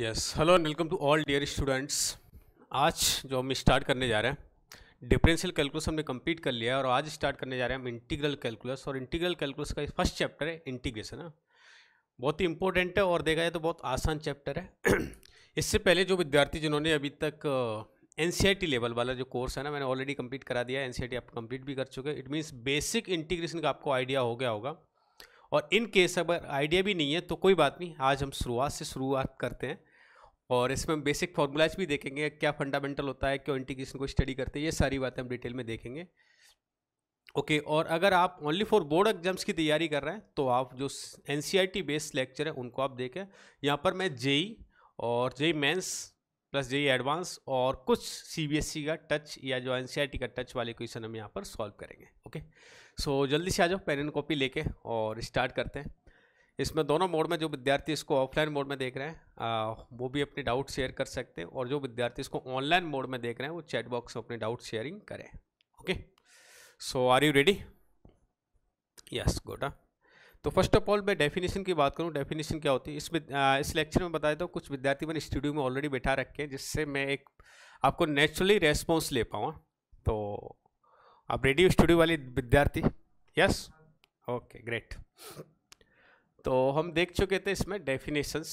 Yes hello and welcome to all dear students आज जो हम स्टार्ट करने जा रहे हैं डिफरेंशियल कैलकुलस हमने कंप्लीट कर लिया है और आज स्टार्ट करने जा रहे हैं हम इंटीग्रल कैलकुलस और इंटीग्रल कैलकुलस का फर्स्ट चैप्टर है इंटीग्रेशन है हाँ। बहुत ही इंपॉर्टेंट है और देखा जाए तो बहुत आसान चैप्टर है इससे पहले जो विद्यार्थी जिन्होंने अभी तक एन लेवल e वाला जो कोर्स है ना मैंने ऑलरेडी कम्प्लीट करा दिया है एन e आप कंप्लीट भी कर चुके इट मीन्स बेसिक इंटीग्रेशन का आपको आइडिया हो गया होगा और इन केस अगर आइडिया भी नहीं है तो कोई बात नहीं आज हम शुरुआत से शुरुआत करते हैं और इसमें हम बेसिक फॉर्मूलाज भी देखेंगे क्या फंडामेंटल होता है क्यों इंटीग्रेशन को स्टडी करते हैं ये सारी बातें हम डिटेल में देखेंगे ओके okay, और अगर आप ओनली फॉर बोर्ड एग्जाम्स की तैयारी कर रहे हैं तो आप जो एन सी बेस्ड लेक्चर है उनको आप देखें यहाँ पर मैं जेई e और JEE mains plus JEE advanced और कुछ सीबीएसई e का टच या जो एन e का टच वाले क्वेश्चन हम यहाँ पर सॉल्व करेंगे ओके okay? सो so, जल्दी से आ जाओ पेन एंड कॉपी लेके और स्टार्ट करते हैं इसमें दोनों मोड में जो विद्यार्थी इसको ऑफलाइन मोड में देख रहे हैं आ, वो भी अपने डाउट शेयर कर सकते हैं और जो विद्यार्थी इसको ऑनलाइन मोड में देख रहे हैं वो चैट बॉक्स में अपने डाउट शेयरिंग करें okay so are you ready yes gotta तो फर्स्ट ऑफ ऑल मैं डेफिनेशन की बात करूँ डेफिनेशन क्या होती है इस इस लेक्चर में बताया तो कुछ विद्यार्थी मैंने स्टूडियो में ऑलरेडी बैठा रखे हैं जिससे मैं एक आपको नेचुरली रेस्पॉन्स ले पाऊँ हाँ। तो आप रेडियो स्टूडियो वाली विद्यार्थी यस ओके ग्रेट तो हम देख चुके थे इसमें डेफिनेशंस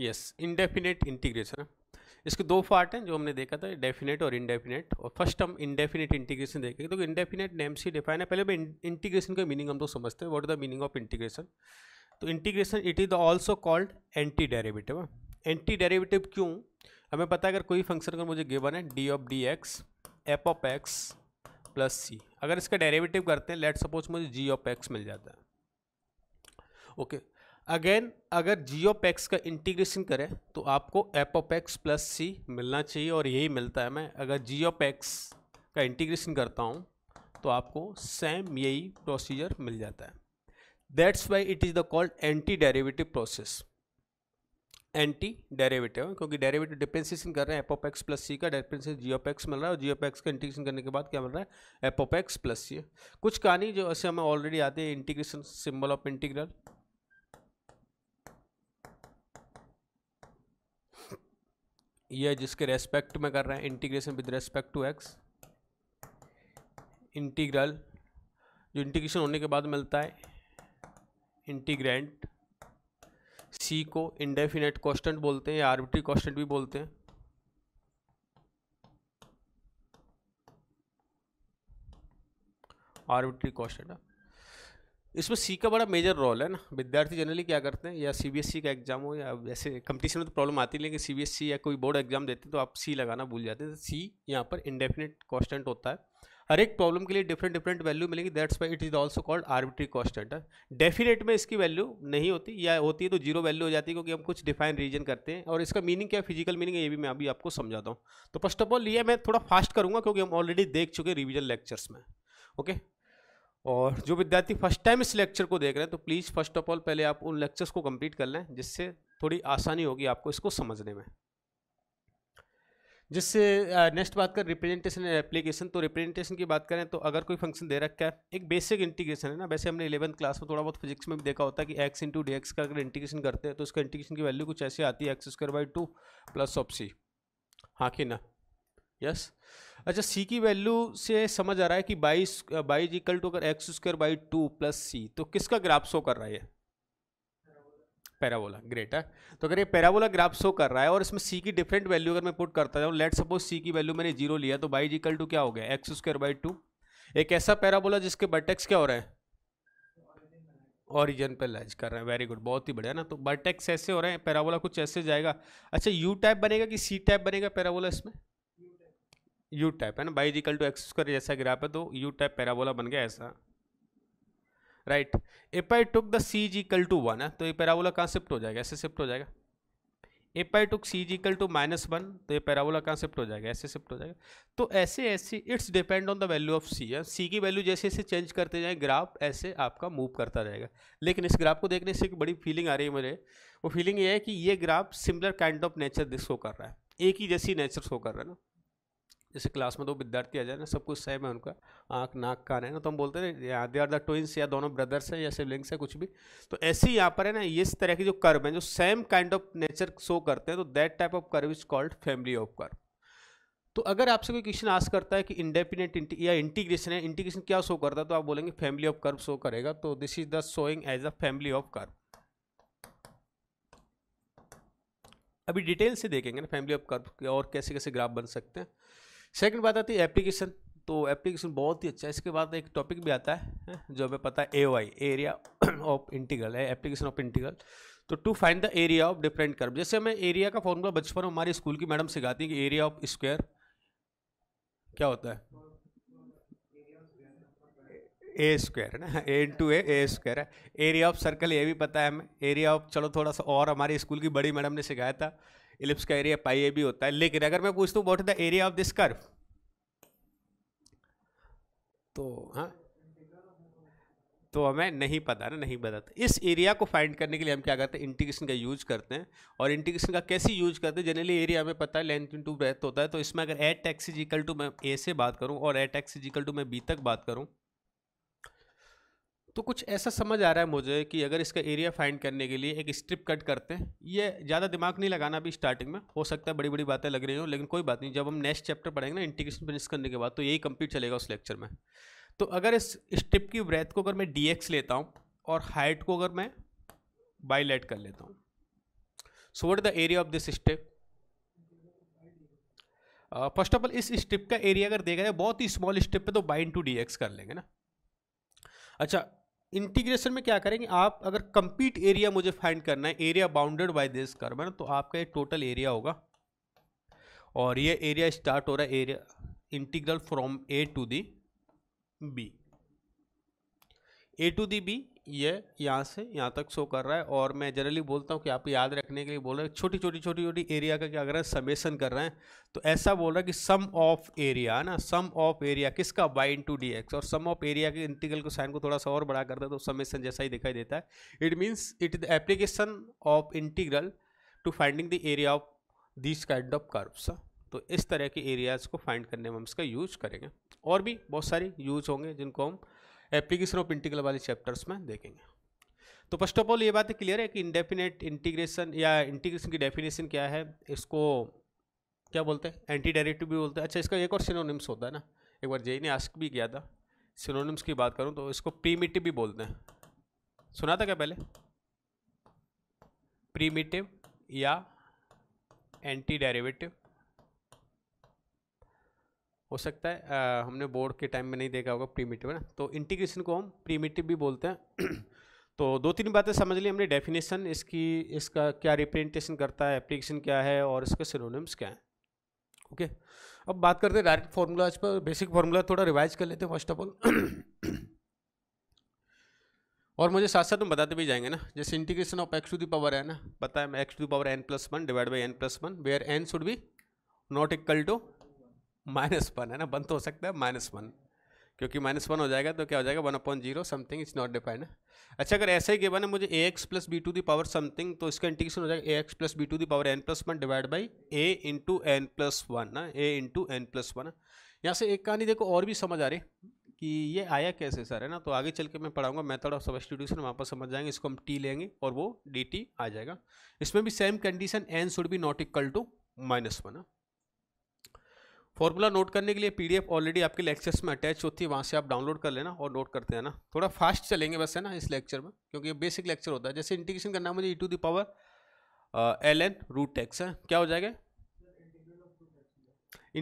यस इनडेफिनेट इंटीग्रेशन इसके दो पार्ट हैं जो हमने देखा था डेफिनेट और इनडेफिनेट और फर्स्ट हम इनडेफिनेट इंटीग्रेशन देखेंगे तो इनडेफिनेट नेम से डिफाइन है पहले इंटीग्रेशन का मीनिंग हम लोग समझते हैं what is the meaning of integration तो integration it is also called anti derivative anti derivative क्यों हमें पता है अगर कोई फंक्शन का मुझे गिवन है D of D X F of x plus C अगर इसका डेरिवेटिव करते हैं लेट सपोज मुझे जी ऑफ एक्स मिल जाता है ओके अगेन अगर जी ऑफ एक्स का इंटीग्रेशन करें तो आपको F of x plus C मिलना चाहिए और यही मिलता है मैं अगर जी ऑफ एक्स का इंटीग्रेशन करता हूँ तो आपको सेम यही प्रोसीजर मिल जाता है that's why it is the called anti derivative process anti derivative क्योंकि डेरेवेटिव डिफ्रेंसिएशन कर रहे हैं एपोपेक्स एक्स प्लस सी का डिफ्रेंसिएशन जी ऑफ एक्स मिल रहा है और जी ऑफ एक्स का इंटीग्रेशन करने के बाद क्या मिल रहा है एपोपेक्स एक्स प्लस सी कुछ कहानी जो ऐसे हमें ऑलरेडी आती है इंटीग्रेशन सिंबल ऑफ इंटीग्रल ये जिसके रेस्पेक्ट में कर रहे हैं integration with respect to X integral जो इंटीग्रेशन होने के बाद मिलता है इंटीग्रेंट सी को इंडेफिनेट कॉन्स्टेंट बोलते हैं या आर्बिट्री कॉन्स्टेंट भी बोलते हैं आर्बिट्री कॉन्स्टेंट हाँ। इसमें सी का बड़ा मेजर रोल है ना विद्यार्थी जनरली क्या करते हैं या सीबीएसई का एग्जाम हो या वैसे कंपटीशन में तो प्रॉब्लम आती है लेकिन सीबीएसई या कोई बोर्ड एग्जाम देते हैं तो आप सी लगाना भूल जाते हैं तो सी यहाँ पर इंडेफिनेट कॉन्स्टेंट होता है हर एक प्रॉब्लम के लिए डिफरेंट डिफरेंट वैल्यू मिलेगी that's why it is also called arbitrary constant definite में इसकी वैल्यू नहीं होती या होती है तो जीरो वैल्यू हो जाती है क्योंकि हम कुछ डिफाइन रीजन करते हैं और इसका मीनिंग क्या है फिजिकल मीनिंग है ये भी मैं अभी आपको समझाता हूँ तो फर्स्ट ऑफ ऑल ये मैं थोड़ा फास्ट करूँगा क्योंकि हम ऑलरेडी देख चुके रिविजन लेक्चर्स में ओके और जो विद्यार्थी फर्स्ट टाइम इस लेक्चर को देख रहे हैं तो प्लीज़ फर्स्ट ऑफ ऑल पहले आप उन लेक्चर्स को कंप्लीट कर लें जिससे थोड़ी आसानी होगी आपको इसको समझने में जिससे नेक्स्ट बात कर रिप्रेजेंटेशन एंड एप्लीकेशन तो रिप्रेजेंटेशन की बात करें तो अगर कोई फंक्शन दे रखा है एक बेसिक इंटीग्रेशन है ना वैसे हमने इलेवंथ क्लास में थोड़ा बहुत फिजिक्स में भी देखा होता है कि एक्स इंटू डी एक्स का अगर इंटीग्रेशन करते हैं तो उसका इंटीग्रेशन की वैल्यू कुछ ऐसी आती है X square by two plus of C हाँ कि ना यस अच्छा सी की वैल्यू से समझ आ रहा है कि बाईस बाईज इक्वल टू अगर X square by two plus सी तो किसका ग्राफ शो कर रहा है पैराबोला ग्रेट है तो अगर ये पैराबोला ग्राफ शो कर रहा है और इसमें सी की डिफरेंट वैल्यू अगर मैं पुट करता जाऊँ लेट सपोज सी की वैल्यू मैंने जीरो लिया तो बाई जिकल टू क्या हो गया एक्स स्क्र बाई टू एक ऐसा पैराबोला जिसके बर्टेक्स क्या हो रहे हैं ऑरिजन पर लैच कर रहे हैं वेरी गुड बहुत ही बढ़िया ना तो बर्टेक्स ऐसे हो रहे हैं पैराबोला कुछ ऐसे जाएगा अच्छा यू टाइप बनेगा कि सी टाइप बनेगा पैराबोला इसमें यू टाइप है ना Y equal to X square जैसा ग्राफ है तो यू टाइप पैराबोला बन गया ऐसा right if I took the C is equal to one है तो ये पैराबोला कहाँ शिफ्ट हो जाएगा ऐसे शिफ्ट हो जाएगा if I took C is equal to minus one तो ये पैराबोला कहाँ शिफ्ट हो जाएगा ऐसे शिफ्ट हो जाएगा तो ऐसे ऐसे it's depend on the value of सी है सी की वैल्यू जैसे जैसे चेंज करते जाएँ ग्राफ ऐसे आपका मूव करता रहेगा लेकिन इस ग्राफ को देखने से एक बड़ी फीलिंग आ रही है मुझे वो फीलिंग ये है कि ये graph similar kind of nature show कर रहा है एक ही जैसी नेचर शो कर रहा है ना जैसे क्लास में दो विद्यार्थी आ जाए ना सब कुछ सेम है उनका आँख नाक कान है ना तो हम बोलते हैं दे आर द ट्विंस या दोनों ब्रदर्स हैं या सिबलिंग्स है कुछ भी तो ऐसे ही यहाँ पर है ना इस तरह की जो कर्व है जो same kind of nature show करते हैं तो that type of curve is called family of curve तो अगर आपसे कोई क्वेश्चन आस करता है कि इंडेपेंडेंट या इंटीग्रेशन है इंटीग्रेशन क्या शो करता है तो आप बोलेंगे फैमिली ऑफ कर्व शो करेगा तो this is the showing as a family of curve अभी डिटेल से देखेंगे ना फैमिली ऑफ कर्व और कैसे कैसे ग्राफ बन सकते हैं सेकंड बात आती है एप्लीकेशन तो एप्लीकेशन बहुत ही अच्छा है इसके बाद एक टॉपिक भी आता है जो हमें पता है A Y area of integral है एप्लीकेशन ऑफ इंटीगल तो to find the area of different curve जैसे हमें एरिया का फॉर्मूला बचपन में हमारी स्कूल की मैडम सिखाती है कि एरिया ऑफ स्क्वायर क्या होता है ए स्क्वायर है ना A into A A square है एरिया ऑफ सर्कल ये भी पता है हमें एरिया ऑफ चलो थोड़ा सा और हमारे स्कूल की बड़ी मैडम ने सिखाया था इलिप्स का एरिया पाई ए भी होता है लेकिन अगर मैं पूछता हूँ what is the area of this curve तो हाँ तो हमें नहीं पता ना नहीं पता तो इस एरिया को फाइंड करने के लिए हम क्या करते हैं इंटीग्रेशन का यूज करते हैं और इंटीग्रेशन का कैसे यूज करते हैं जनरली एरिया हमें पता है लेंथ टू ब्रेथ होता है तो इसमें अगर एट एक्स इजिकल टू मैं ए से बात करूँ और एट एक्स इजिकल टू मैं बी तक बात करूँ तो कुछ ऐसा समझ आ रहा है मुझे कि अगर इसका एरिया फाइंड करने के लिए एक स्ट्रिप कट करते हैं ये ज़्यादा दिमाग नहीं लगाना अभी स्टार्टिंग में हो सकता है बड़ी बड़ी बातें लग रही हो लेकिन कोई बात नहीं जब हम नेक्स्ट चैप्टर पढ़ेंगे ना इंटीग्रेशन फिनिश करने के बाद तो यही कंप्लीट चलेगा उस लेक्चर में तो अगर इस स्ट्रिप की ब्रेथ को अगर मैं डी लेता हूँ और हाइट को अगर मैं बाईलेट कर लेता हूँ so what the area of this strip first of all इस स्ट्रिप का एरिया अगर देखा जाए बहुत ही स्मॉल स्ट्रिप है तो बाई टू डी कर लेंगे ना अच्छा इंटीग्रेशन में क्या करेंगे आप अगर कंप्लीट एरिया मुझे फाइंड करना है एरिया बाउंडेड बाय दिस ना तो आपका ये टोटल एरिया होगा और ये एरिया स्टार्ट हो रहा है area integral from A to the B A to the B ये यहाँ से यहाँ तक शो कर रहा है और मैं जनरली बोलता हूँ कि आप याद रखने के लिए बोल रहे हैं छोटी छोटी छोटी छोटी एरिया का क्या कर रहे हैं समेसन कर रहे हैं तो ऐसा बोल रहा है कि सम ऑफ एरिया है ना सम ऑफ एरिया किसका Y into D X और सम ऑफ एरिया के इंटीग्रल को साइन को थोड़ा सा और बड़ा कर दे तो समेसन जैसा ही दिखाई देता है it means it the application of integral to finding the area of this kind of curves तो इस तरह के एरियाज़ को फाइंड करने में हम इसका यूज करेंगे और भी बहुत सारे यूज होंगे जिनको हम एप्लीकेशन ऑफ इंटीग्रल वाले चैप्टर्स में देखेंगे तो फर्स्ट ऑफ ऑल ये बात क्लियर है कि इंडेफिनेट इंटीग्रेशन या इंटीग्रेशन की डेफिनेशन क्या है इसको क्या बोलते हैं एंटी डायरेक्टिव भी बोलते हैं अच्छा इसका एक और सिनोनिम्स होता है ना एक बार जेई ने आस्क भी किया था सिनोनिम्स की बात करूँ तो इसको प्रीमिटिव भी बोलते हैं सुना था क्या पहले प्रीमिटिव या एंटी डेरिवेटिव हो सकता है आ, हमने बोर्ड के टाइम में नहीं देखा होगा प्रीमिटिव है ना तो इंटीग्रेशन को हम प्रीमिटिव भी बोलते हैं तो दो तीन बातें समझ ली हमने डेफिनेशन इसकी इसका क्या रिप्रेजेंटेशन करता है एप्लीकेशन क्या है और इसके सिनोनिम्स क्या हैं ओके अब बात करते हैं डायरेक्ट फार्मूलाज पर बेसिक फार्मूला थोड़ा रिवाइज कर लेते हैं फर्स्ट ऑफ ऑल और मुझे साथ साथ हम बताते भी जाएंगे ना जैसे integration of X to the power है ना पता है X to the power N plus one divide by N plus one where N should be not equal to minus one है ना वन तो हो सकता है माइनस वन क्योंकि माइनस वन हो जाएगा तो क्या हो जाएगा one upon zero something is not defined अच्छा अगर ऐसे ही गिवन है मुझे A x plus B to the power something तो इसका इंटीग्रेशन हो जाएगा A x plus B to the power N plus one divide by A into N plus one ना A into N plus one यहाँ से एक कहानी देखो और भी समझ आ रही कि ये आया कैसे सर है ना तो आगे चल के मैं पढ़ाऊंगा मेथड ऑफ सबस्टिट्यूशन वहाँ पर समझ जाएंगे इसको हम टी लेंगे और वो डी टी आ जाएगा इसमें भी same condition N should be not equal to minus one है फॉर्मूला नोट करने के लिए पीडीएफ ऑलरेडी आपके लेक्चर्स में अटैच होती है वहाँ से आप डाउनलोड कर लेना और नोट करते हैं ना थोड़ा फास्ट चलेंगे वैसे ना इस लेक्चर में क्योंकि ये बेसिक लेक्चर होता है जैसे इंटीग्रेशन करना है मुझे E to the power L N root X है क्या हो जाएगा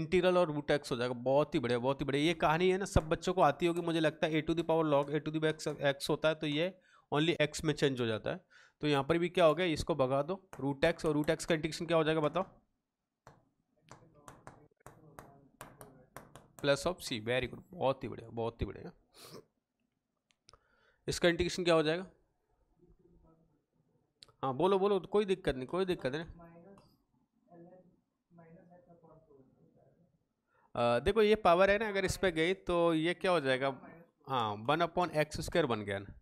इंटीग्रल और रूट एक्स हो जाएगा बहुत ही बढ़िया बहुत ही बढ़िया ये कहानी है ना सब बच्चों को आती होगी मुझे लगता है ए to the power log A to the X X होता है तो ये ओनली एक्स में चेंज हो जाता है तो यहाँ पर भी क्या हो गया इसको भगा दो रूट एक्स और रूट एक्स का इंटीग्रेशन क्या हो जाएगा बताओ plus of C very good बहुत ही बढ़िया बहुत ही बढ़िया इसका इंटीग्रेशन क्या हो जाएगा हाँ बोलो बोलो कोई दिक्कत नहीं कोई दिक्कत नहीं आ, देखो ये पावर है ना अगर इस पर गई तो ये क्या हो जाएगा हाँ वन अपॉन एक्स स्क्वायर बन गया ना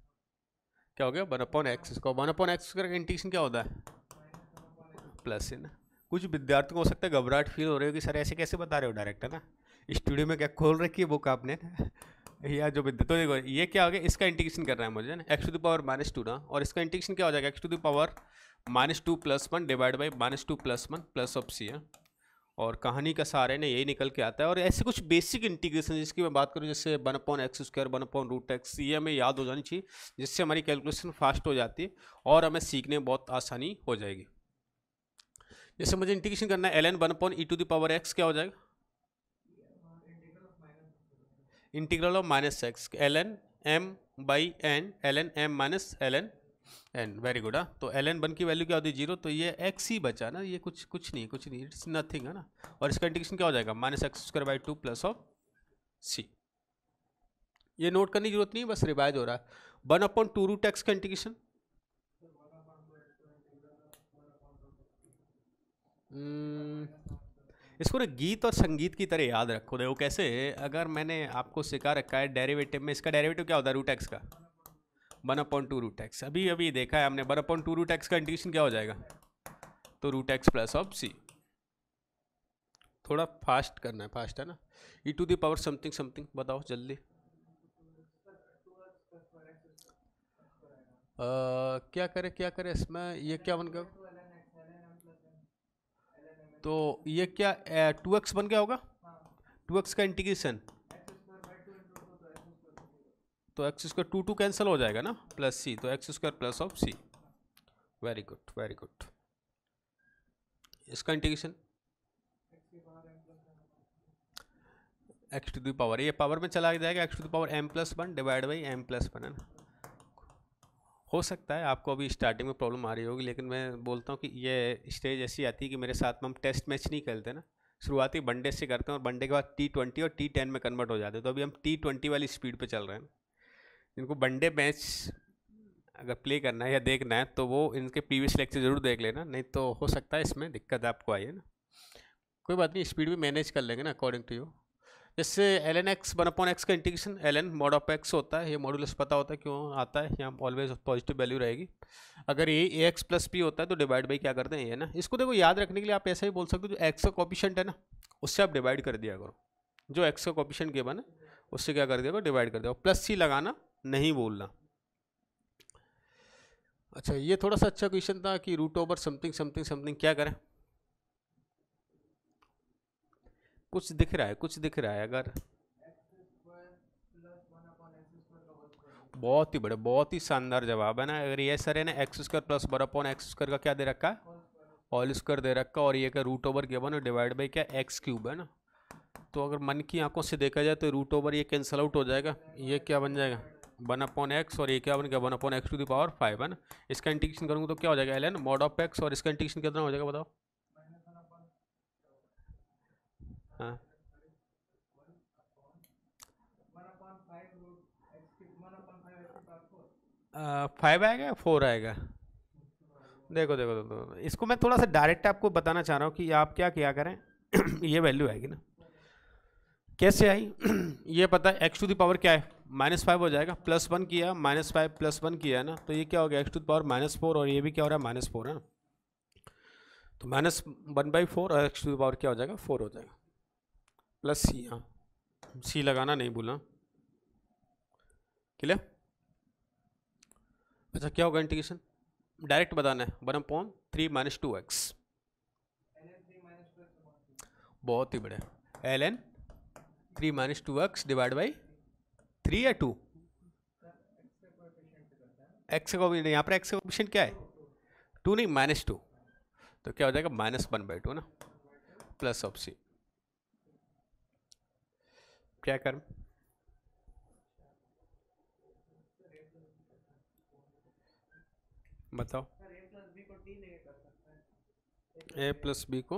क्या हो गया one upon x square one upon x square का इंटीग्रेशन क्या होता है प्लस है ना कुछ विद्यार्थियों को हो सकता है घबराहट फील हो रही होगी सर ऐसे कैसे बता रहे हो डायरेक्ट है ना स्टूडियो में क्या खोल रखी है बुक आपने या जो भी तो देखो ये क्या हो गया इसका इंटीग्रेशन करना है मुझे ना x to the power minus two ना और इसका इंटीग्रेशन क्या हो जाएगा x to the power minus two plus one divide by minus two plus one plus of सी है और कहानी का सारे ना यही निकल के आता है और ऐसे कुछ बेसिक इंटीग्रेशन जिसकी मैं बात करूँ जैसे one upon x square one upon root x ये हमें याद हो जानी चाहिए जिससे हमारी कैलकुलेशन फास्ट हो जाती है और हमें सीखने में बहुत आसानी हो जाएगी जैसे मुझे इंटीग्रेशन करना है l n one upon e to the power x क्या हो जाएगा integral of minus x l n m by n l n m minus l n n very good हाँ तो एल एन वन की value क्या होती है zero तो ये एक्स ही बचा ना ये कुछ कुछ नहीं कुछ नहीं इट्स नथिंग है ना और इसका इंटीग्रेशन क्या हो जाएगा minus x square by two plus of c ये नोट करने की जरूरत नहीं बस रिवाइज हो रहा है one upon two root x का इंटीग्रेशन इसको ना गीत और संगीत की तरह याद रखो देखो कैसे अगर मैंने आपको सिखा रखा है डेरिवेटिव में इसका डेरिवेटिव क्या होता है रूट एक्स का one upon two root x अभी अभी देखा है हमने one upon two root x का इंटीग्रेशन क्या हो जाएगा तो root x plus of c थोड़ा फास्ट करना है फास्ट है ना e to the power something something बताओ जल्दी क्या करे क्या करे इसमें ये क्या बन गया तो ये क्या टू एक्स बन गया होगा टू एक्स का इंटीग्रेशन तो x square two two cancel हो जाएगा ना प्लस सी तो x square plus of C very good very good इसका integration x to the power ये पावर में चला जाएगा x to the power m plus one divide by m plus one है ना हो सकता है आपको अभी स्टार्टिंग में प्रॉब्लम आ रही होगी लेकिन मैं बोलता हूँ कि ये स्टेज ऐसी आती है कि मेरे साथ में हम टेस्ट मैच नहीं खेलते ना शुरुआती वनडे से करते हैं और वनडे के बाद टी ट्वेंटी और टी टेन में कन्वर्ट हो जाते हैं तो अभी हम टी ट्वेंटी वाली स्पीड पर चल रहे हैं इनको वनडे मैच अगर प्ले करना है या देखना है तो वो इनके प्रीवियस लेक्चर ज़रूर देख लेना नहीं तो हो सकता है इसमें दिक्कत आपको आई है ना कोई बात नहीं स्पीड भी मैनेज कर लेंगे ना अकॉर्डिंग टू यू जैसे l n x one upon x का integration l n mod of x होता है ये मॉडुलस पता होता है क्यों आता है यहाँ ऑलवेज पॉजिटिव वैल्यू रहेगी अगर ये ए एक्स प्लस पी होता है तो डिवाइड बाई क्या करते हैं ये ना इसको देखो याद रखने के लिए आप ऐसा ही बोल सकते हो जो एक्स का कॉपिशेंट है ना उससे आप डिवाइड कर दिया करो जो एक्स का कॉपिशेंट गिवन है उससे क्या कर दिया करो डिवाइड कर दिया प्लस सी लगाना नहीं बोलना अच्छा ये थोड़ा सा अच्छा क्वेश्चन था कि root over something something something क्या करें कुछ दिख रहा है कुछ दिख रहा है अगर बहुत ही बड़े बहुत ही शानदार जवाब है ना अगर ये सर है ना x square plus one upon x square का क्या दे रखा है ऑल स्क्वायर दे रखा और ये क्या रूट ओवर क्या बन डिवाइड बाई क्या एक्स क्यूब है ना तो अगर मन की आंखों से देखा जाए तो रूट ओवर ये कैंसल आउट हो जाएगा ये क्या बन जाएगा वन अपॉन एक्स और ये क्या बन गया one upon x to the power five है ना इसका इंटीग्रेशन करूँगा तो क्या हो जाएगा l n mod of x और इसका इंटीग्रेशन कितना हो जाएगा बताओ फाइव आएगा फोर आएगा देखो देखो देखो इसको मैं थोड़ा सा डायरेक्ट आपको बताना चाह रहा हूँ कि आप क्या क्या करें ये वैल्यू आएगी ना कैसे आई ये पता है एक्स टू द पावर क्या है माइनस फाइव हो जाएगा प्लस वन किया माइनस फाइव प्लस वन किया ना तो ये क्या हो गया x to the power minus four और ये भी क्या हो रहा है माइनस फोर है तो माइनस वन बाई फोर और एक्स टू द पावर क्या हो जाएगा फोर हो जाएगा प्लस सी हाँ सी लगाना नहीं भूलना क्लियर अच्छा क्या होगा इंटीग्रेशन डायरेक्ट बताना है one upon three minus two x बहुत ही बढ़िया l n three minus two x divide by three या टू एक्स का यहाँ पर एक्स का ऑप्शन क्या है टू नहीं माइनस टू तो क्या हो जाएगा माइनस वन बाई टू ना प्लस ऑप्शन क्या करें बताओ ए प्लस बी को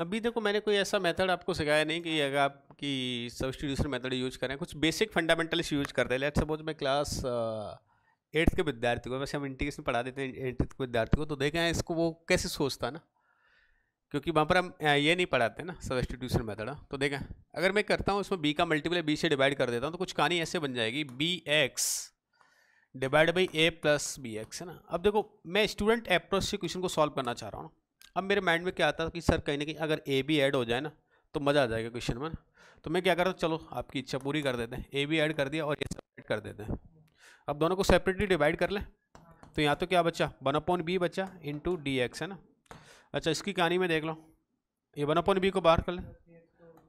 अभी देखो मैंने कोई ऐसा मेथड आपको सिखाया नहीं कि अगर आप कि सब्सटीट्यूशन मेथड यूज करें कुछ बेसिक फंडामेंटल्स यूज करते हैं लेट सपोज मैं क्लास एट्थ के विद्यार्थी को वैसे हम इंटीग्रेशन पढ़ा देते हैं एट्थ के विद्यार्थी को तो देखें इसको वो कैसे सोचता है ना क्योंकि वहाँ पर हम ये नहीं पढ़ाते ना सब्सटीट्यूशन मेथड हाँ। तो देखें अगर मैं करता हूँ उसमें बी का मल्टीपल बी से डिवाइड कर देता हूँ तो कुछ कहानी ऐसे बन जाएगी b x divide by a plus b x है ना अब देखो मैं स्टूडेंट अप्रोच से क्वेश्चन को सॉल्व करना चाह रहा हूँ अब मेरे माइंड में क्या आता है कि सर कहीं ना कहीं अगर ए बी एड हो जाए ना तो मज़ा आ जाएगा क्वेश्चन में तो मैं क्या कर रहा हूँ चलो आपकी इच्छा पूरी कर देते हैं ए बी एड कर दिया और ये सेपरेट कर देते हैं अब दोनों को सेपरेटली डिवाइड कर लें तो यहाँ तो क्या बच्चा वन अपॉन बी इन इंटू डी एक्स है ना अच्छा इसकी कहानी में देख लो ये वन अपॉन बी को बाहर कर ले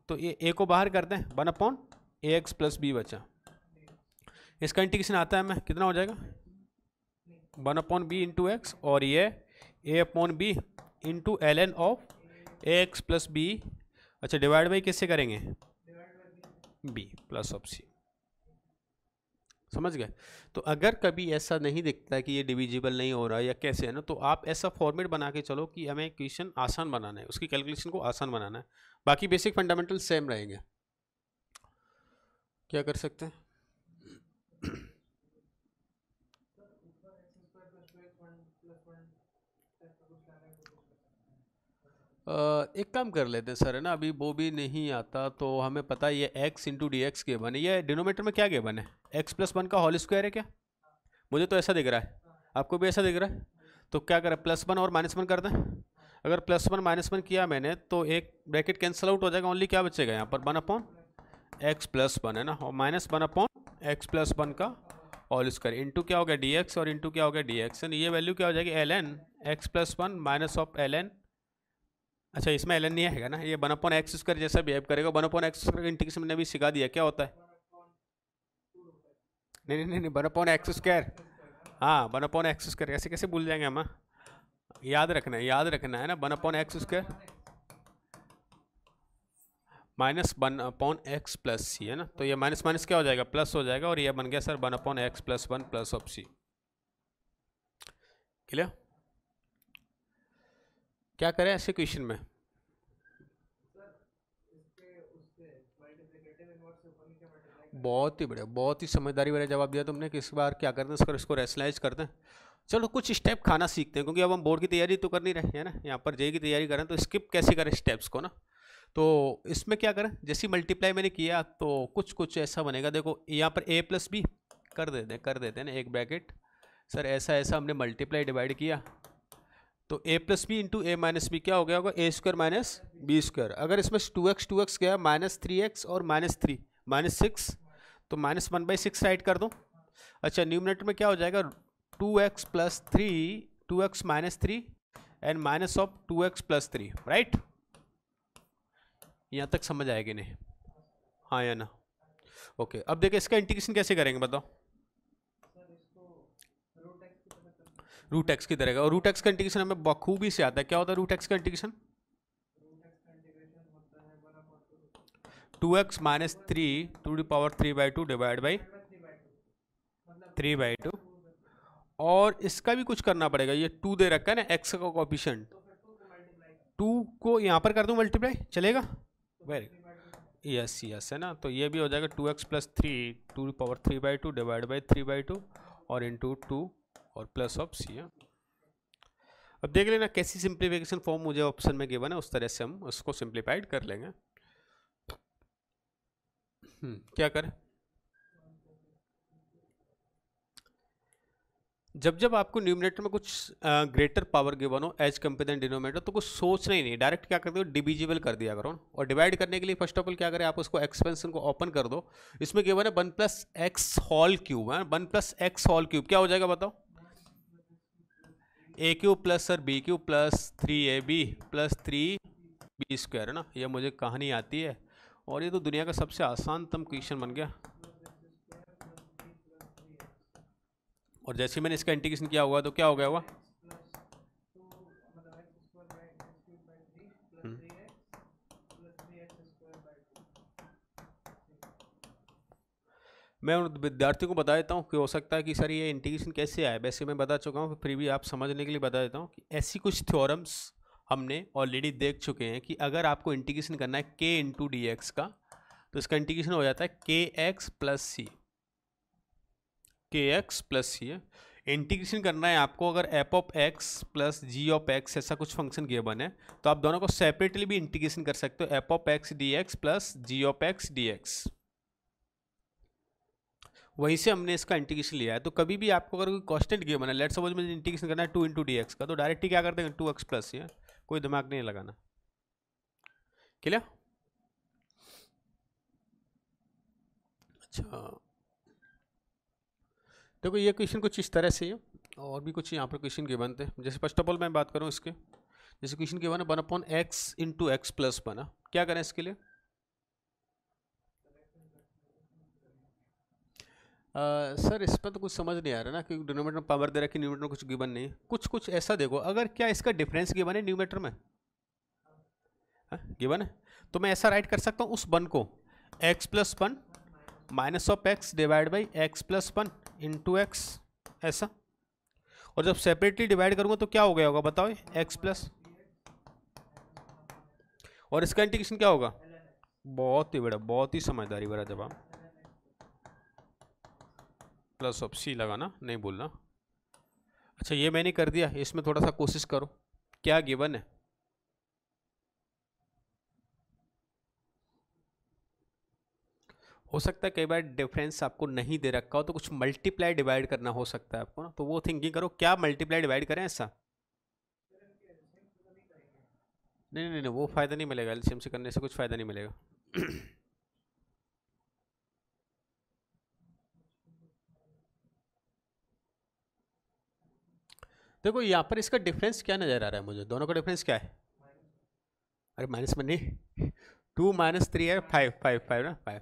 तो ये ए को बाहर कर दें one upon a x plus b बचा इसका इंटीग्रेशन आता है मैं कितना हो जाएगा one upon b into x और ये a upon b into l n of a x plus b अच्छा डिवाइड बाई किससे करेंगे बी प्लस ऑफ सी समझ गए तो अगर कभी ऐसा नहीं दिखता है कि ये डिविजिबल नहीं हो रहा या कैसे है ना तो आप ऐसा फॉर्मेट बना के चलो कि हमें क्वेश्चन आसान बनाना है उसकी कैलकुलेशन को आसान बनाना है बाकी बेसिक फंडामेंटल सेम रहेंगे क्या कर सकते हैं एक काम कर लेते हैं सर है ना अभी वो भी नहीं आता तो हमें पता है ये एक्स इंटू डी एक्स के बने ये डिनोमीटर में क्या के बने एक्स प्लस वन का होल स्क्वायर है क्या मुझे तो ऐसा दिख रहा है आपको भी ऐसा दिख रहा है तो क्या करें प्लस वन और माइनस वन कर दें अगर प्लस वन माइनस वन किया मैंने तो एक ब्रैकेट कैंसिल आउट हो जाएगा ओनली क्या बचेगा यहाँ पर one upon x plus one है ना और minus one upon x plus one का ऑल स्क्वायर इंटू क्या हो गया डी एक्स और इंटू क्या हो गया डी एक्स ये वैल्यू क्या हो जाएगी l n x plus one minus of l n अच्छा इसमें एल एन नहीं है ना ये वन अपॉन एक्स स्क्वायर जैसा बिहेव करेगा one upon x square integration ने भी सिखा दिया क्या होता है नहीं नहीं नहीं वन अपॉन एक्स स्क्वायर हाँ वन अपॉन एक्स स्क्वायर ऐसे कैसे भूल जाएंगे हम हाँ? याद रखना है याद रखना है ना one upon x square minus one upon x plus सी है ना तो ये माइनस माइनस क्या हो जाएगा प्लस हो जाएगा और ये बन गया sir one upon x plus one plus of C clear क्या करें ऐसे क्वेश्चन में बहुत ही बढ़िया बहुत ही समझदारी वाला जवाब दिया तुमने कि इस बार क्या करते हैं उसका इसको रेसलाइज करते हैं चलो कुछ स्टेप खाना सीखते हैं क्योंकि अब हम बोर्ड की तैयारी तो कर नहीं रहे हैं ना यहाँ पर जे की तैयारी करें तो स्किप कैसे करें स्टेप्स को ना तो इसमें क्या करें जैसे मल्टीप्लाई मैंने किया तो कुछ कुछ ऐसा बनेगा देखो यहाँ पर ए प्लस बी कर देते हैं कर देते हैं ना एक ब्रैकेट सर ऐसा ऐसा हमने मल्टीप्लाई डिवाइड किया तो a plus B into a minus B क्या हो गया होगा a square minus b square अगर इसमें टू एक्स टू एक्स गया माइनस थ्री एक्स और माइनस थ्री माइनस सिक्स तो minus one by six write कर दो अच्छा न्यूमिनेटर में क्या हो जाएगा two x plus three two x minus three and minus of two x plus three right यहाँ तक समझ आएगी नहीं हाँ या ना ओके अब देखिए इसका इंटीग्रेशन कैसे करेंगे बताओ रूट एक्स की तरह और रूट एक्स का इंटीग्रेशन हमें बखूबी से आता है क्या होता है रूट एक्स का integration two x minus three to the power three by two divide by three by two और इसका भी कुछ करना पड़ेगा ये टू दे रखा है ना एक्स का कॉपिशन टू को यहाँ पर कर दूँ मल्टीप्लाई चलेगा वेरी यस यस है ना तो ये भी हो जाएगा two x plus three to power three by two divide by three by two और इंटू टू और प्लस ऑफ सी एम अब देख लेना कैसी सिंप्लीफिकेशन फॉर्म मुझे ऑप्शन में गिवन है उस तरह से हम उसको सिंप्लीफाइड कर लेंगे हम्म, क्या करें जब जब आपको न्यूमिनेटर में कुछ ग्रेटर पावर गिवन हो एज दैन डिनोमिनेटर तो कुछ सोचना ही नहीं डायरेक्ट क्या करते हो डिविजिबल कर दिया करो और डिवाइड करने के लिए फर्स्ट ऑफ ऑल क्या करें आप उसको एक्सपेंशन को ओपन कर दो इसमें गिवन है one plus x whole cube है one plus x whole cube क्या हो जाएगा बताओ a cube plus sir b cube plus three a B plus three b square है ना ये मुझे कहानी आती है और ये तो दुनिया का सबसे आसानतम क्वेश्चन बन गया और जैसे मैंने इसका इंटीग्रेशन किया हुआ तो क्या हो गया हुआ मैं उन विद्यार्थियों को बता देता हूँ कि हो सकता है कि सर ये इंटीग्रेशन कैसे आया वैसे मैं बता चुका हूँ फिर भी आप समझने के लिए बता देता हूँ कि ऐसी कुछ थ्योरम्स हमने ऑलरेडी देख चुके हैं कि अगर आपको इंटीग्रेशन करना है के इंटू डी एक्स का तो इसका इंटीग्रेशन हो जाता है के एक्स प्लस सी के एक्स प्लस सी इंटीग्रेशन करना है आपको अगर f of x plus g of x ऐसा कुछ फंक्शन गिवन है तो आप दोनों को सेपरेटली भी इंटीग्रेशन कर सकते हो f of x d x plus g of x d x वहीं से हमने इसका इंटीग्रेशन लिया है तो कभी भी आपको अगर कोई कॉन्स्टेंट गिवन है लेट सपोज मुझे इंटीग्रेशन करना है टू इंटू डी एक्स का तो डायरेक्टली क्या कर देंगे टू एक्स प्लस ये कोई दिमाग नहीं लगाना क्लियर अच्छा देखो ये क्वेश्चन कुछ इस तरह से है और भी कुछ यहाँ पर क्वेश्चन गिवन थे जैसे फर्स्ट ऑफ ऑल मैं बात करूँ इसके जैसे क्वेश्चन गिवन है one upon x into x plus बना क्या करें इसके लिए सर इस पर तो कुछ समझ नहीं आ रहा ना क्योंकि डिनोमीटर में पावर दे रखी न्यूमीटर में कुछ गिवन नहीं है कुछ कुछ ऐसा देखो अगर क्या इसका डिफरेंस गिवन है न्यूमीटर में हाँ, गिवन है तो मैं ऐसा राइट कर सकता हूँ उस वन को x plus one minus of x divide by x plus one into x ऐसा और जब सेपरेटली डिवाइड करूँगा तो क्या हो गया होगा बताओ एक्स प्लस और इसका इंटीग्रेशन क्या होगा बहुत ही बड़ा बहुत ही समझदारी बड़ा जवाब प्लस ऑफ सी लगाना नहीं भूलना अच्छा ये मैंने कर दिया इसमें थोड़ा सा कोशिश करो क्या गिवन है हो सकता है कई बार डिफरेंस आपको नहीं दे रखा हो तो कुछ मल्टीप्लाई डिवाइड करना हो सकता है आपको ना तो वो थिंकिंग करो क्या मल्टीप्लाई डिवाइड करें ऐसा नहीं नहीं नहीं वो फ़ायदा नहीं मिलेगा एल से करने से कुछ फ़ायदा नहीं मिलेगा देखो यहाँ पर इसका डिफरेंस क्या नज़र आ रहा है मुझे दोनों का डिफरेंस क्या है अरे माइनस में नहीं टू माइनस थ्री है फाइव फाइव फाइव ना फाइव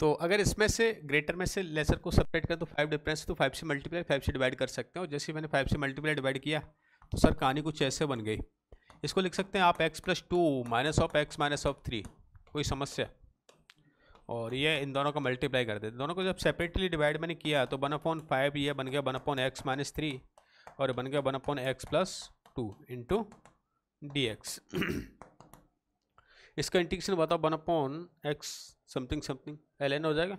तो अगर इसमें से ग्रेटर में से लेसर को सेपरेट कर तो फाइव डिफरेंस तो फाइव से मल्टीप्लाई फाइव से डिवाइड कर सकते हैं और जैसे मैंने फाइव से मल्टीप्लाई डिवाइड किया तो सर कहानी कुछ ऐसे बन गई इसको लिख सकते हैं आप x plus two minus of x minus of three कोई समस्या और ये इन दोनों का मल्टीप्लाई कर देते दोनों को जब सेपरेटली डिवाइड मैंने किया तो वन अपॉन फाइव ये बन गया one upon x minus three और बन गया one upon x plus two into D x इसका इंटीग्रेशन बताओ one upon x something something l n हो जाएगा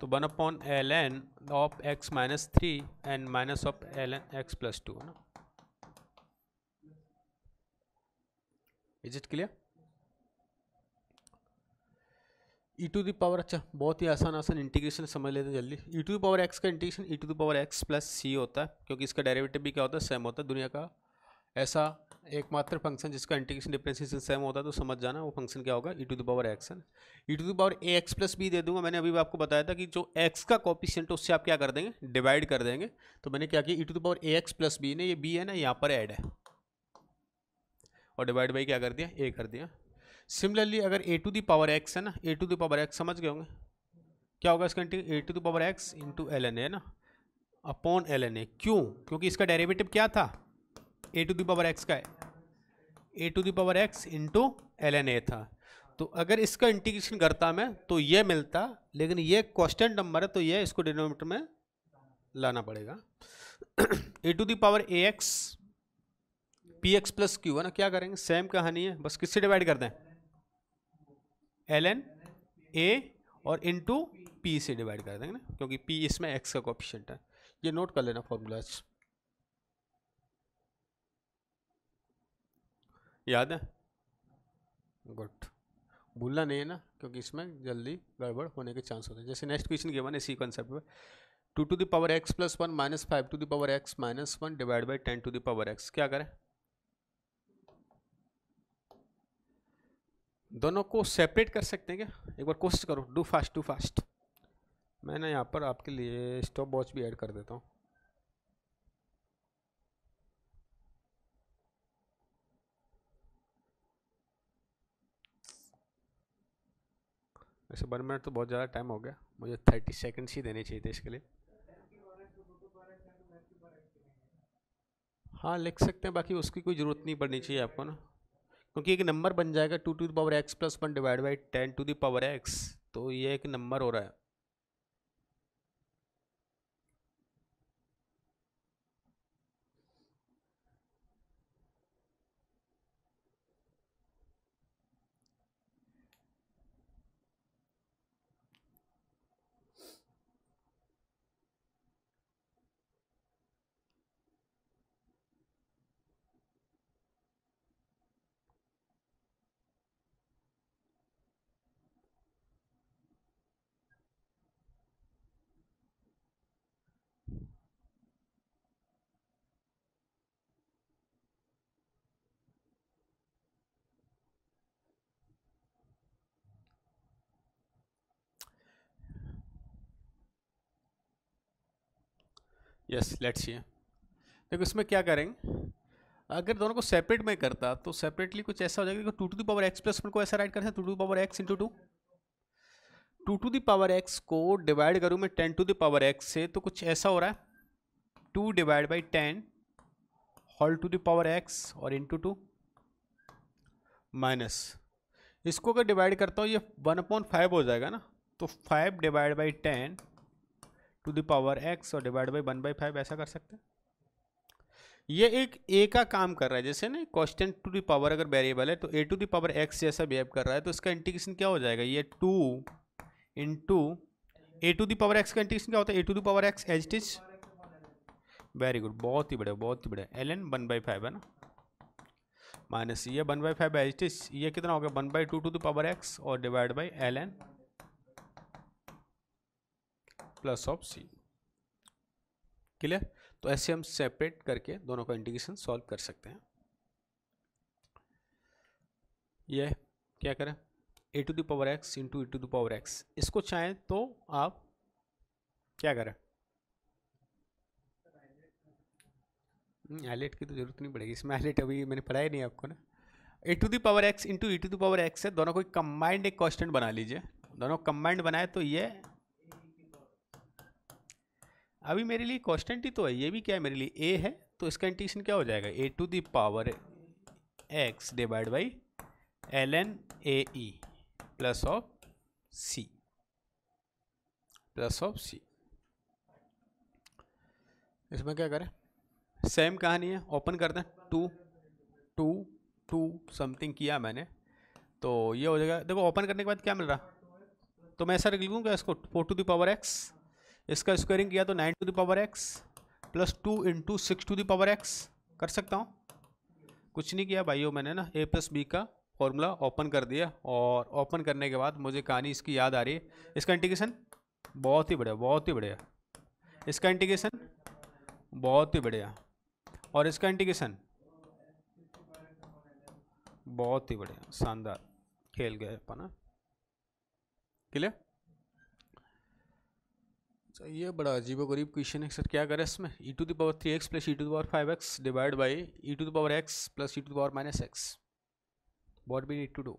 तो one upon l n of x minus three and minus of l n x plus two है ना is it clear e to the power अच्छा बहुत ही आसान आसान इंटीग्रेशन समझ लेते हैं जल्दी e to the power x का integration e to the power x plus c होता है क्योंकि इसका डेरिवेटिव भी क्या होता है सेम होता है दुनिया का ऐसा एकमात्र फंक्शन जिसका इंटीग्रेशन डिफ्रेंसिएशन सेम होता है तो समझ जाना वो फंक्शन क्या होगा e to the power x है e to the power a x plus b दे दूंगा मैंने अभी भी आपको बताया था कि जो एक्स का कॉपिशेंट है उससे आप क्या कर देंगे डिवाइड कर देंगे तो मैंने क्या किया e to the power a x plus b ने ये बी है ना यहाँ पर ऐड है और डिवाइड बाई क्या कर दिया ए कर दिया सिमिलरली अगर a to the power x है ना a to the power x समझ गए होंगे क्या होगा इसका a to the power x into l n a ना अपॉन एल एन ए क्यों क्योंकि इसका डेरिवेटिव क्या था a to the power x का है ए to the power x into l n a था तो अगर इसका इंटीग्रेशन करता मैं तो ये मिलता लेकिन ये कॉन्स्टेंट नंबर है तो ये इसको डिनोमीटर में लाना पड़ेगा a to the power a x p x plus q है ना क्या करेंगे सेम कहानी है बस किससे डिवाइड कर दें एल एन ए और टू पी से डिवाइड कर देंगे ना क्योंकि पी इसमें एक्स का कॉपिशेंट है ये नोट कर लेना फॉर्मूलाज याद है गुड भूलना नहीं है ना क्योंकि इसमें जल्दी गड़बड़ होने के चांस होते हैं जैसे नेक्स्ट क्वेश्चन गिवन इसी कॉन्सेप्ट में two to the power x plus one minus five to the power x minus one divide by ten to the power x क्या करें दोनों को सेपरेट कर सकते हैं क्या एक बार कोशिश करो डू फास्ट डू फास्ट मैंने यहाँ पर आपके लिए स्टॉप वॉच भी ऐड कर देता हूँ वैसे वन मिनट तो बहुत ज़्यादा टाइम हो गया मुझे थर्टी सेकेंड्स ही देने चाहिए थे इसके लिए हाँ लिख सकते हैं बाकी उसकी कोई ज़रूरत नहीं पड़नी चाहिए आपको ना क्योंकि एक नंबर बन जाएगा two to the power x plus one divide by ten to the power x तो ये एक नंबर हो रहा है यस लेट्स ये देखो इसमें क्या करेंगे अगर दोनों को सेपरेट में करता तो सेपरेटली कुछ ऐसा हो जाएगा देखो two to the power x plus one को ऐसा राइट करते हैं two to power x into two two to the power x को डिवाइड करूँ मैं ten to the power x से तो कुछ ऐसा हो रहा है two divide by ten whole to the power x और इंटू टू माइनस इसको अगर डिवाइड करता हूँ ये वन अपॉइंट फाइव हो जाएगा ना तो five divide by ten to the power x और divide by one by five ऐसा कर सकते हैं ये एक ए का काम कर रहा है जैसे ना कॉन्स्टेंट टू द पावर अगर वेरिएबल है तो a to the power x जैसा बिहेव कर रहा है तो इसका इंटीग्रेशन क्या हो जाएगा ये two into a to the power x का इंटीग्रेशन क्या होता है ए to the power x as it's very good बहुत ही बढ़िया बहुत ही बढ़िया l n one by five है ना माइनस ये one by five as it's ये कितना हो गया one by two to the power x और divide by l n plus of C clear तो ऐसे हम सेपरेट करके दोनों का इंटीग्रेशन सॉल्व कर सकते हैं ये क्या करें a to power x into a to power x इसको चाहें तो आप क्या करें एलेट हम्म, की तो जरूरत नहीं पड़ेगी इसमें एलेट अभी मैंने पढ़ाया नहीं आपको ना a to the power x into e to the power x है दोनों को कंबाइंड एक कॉन्स्टेंट बना लीजिए दोनों कंबाइंड बनाए तो ये अभी मेरे लिए कॉन्स्टेंट ही तो है ये भी क्या है मेरे लिए ए है तो इसका इंटीग्रेशन क्या हो जाएगा a to the power x divide by l n a plus of c plus of c इसमें क्या करें सेम कहानी है ओपन कर दें टू टू टू समथिंग किया मैंने तो ये हो जाएगा देखो ओपन करने के बाद क्या मिल रहा तो मैं ऐसा लिखूँगा इसको four to the power x इसका स्क्वायरिंग किया तो nine to the power x plus two into six to the power x कर सकता हूँ कुछ नहीं किया भाइयों मैंने ना ए प्लस बी का फॉर्मूला ओपन कर दिया और ओपन करने के बाद मुझे कहानी इसकी याद आ रही है इसका इंटीग्रेशन बहुत ही बढ़िया बहुत ही बढ़िया इसका इंटीग्रेशन बहुत ही बढ़िया और इसका इंटीग्रेशन बहुत ही बढ़िया शानदार खेल गए अपना हाँ। क्लियर सर तो ये बड़ा अजीब गरीब क्वेश्चन है सर क्या करें इसमें e to the power three x plus e to the power five x divide by e to the power x plus e to the power minus x what we need to do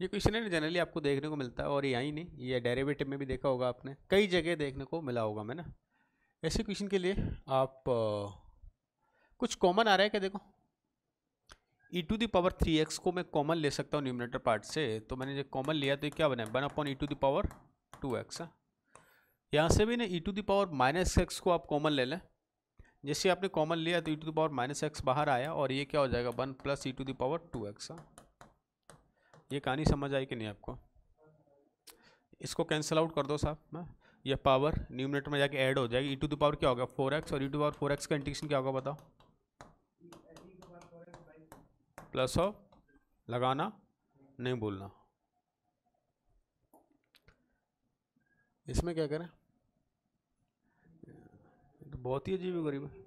ये question है generally आपको देखने को मिलता है और यहाँ ही नहीं ये डेरिवेटिव में भी देखा होगा आपने कई जगह देखने को मिला होगा मैंने ऐसे क्वेश्चन के लिए आप आ, कुछ कॉमन आ रहा है क्या देखो e to the power three x को मैं कॉमन ले सकता हूँ न्यूमिनेटर पार्ट से तो मैंने जब कॉमन लिया तो क्या बना one upon e to the power two x यहाँ से भी ना e to the power minus x को आप कॉमन ले लें जैसे आपने कॉमन लिया तो e to the power minus x बाहर आया और ये क्या हो जाएगा one plus e to the power two x ये कहानी समझ आई कि नहीं आपको इसको कैंसिल आउट कर दो साहब मैं हाँ। ये पावर न्यूमिनेटर में जाके ऐड हो जाएगी ई टू द पावर क्या होगा फोर एक्स और e to power four x का इंटीग्रेशन क्या होगा बताओ प्लस ऑफ लगाना नहीं भूलना इसमें क्या करें तो बहुत ही अजीब गरीब है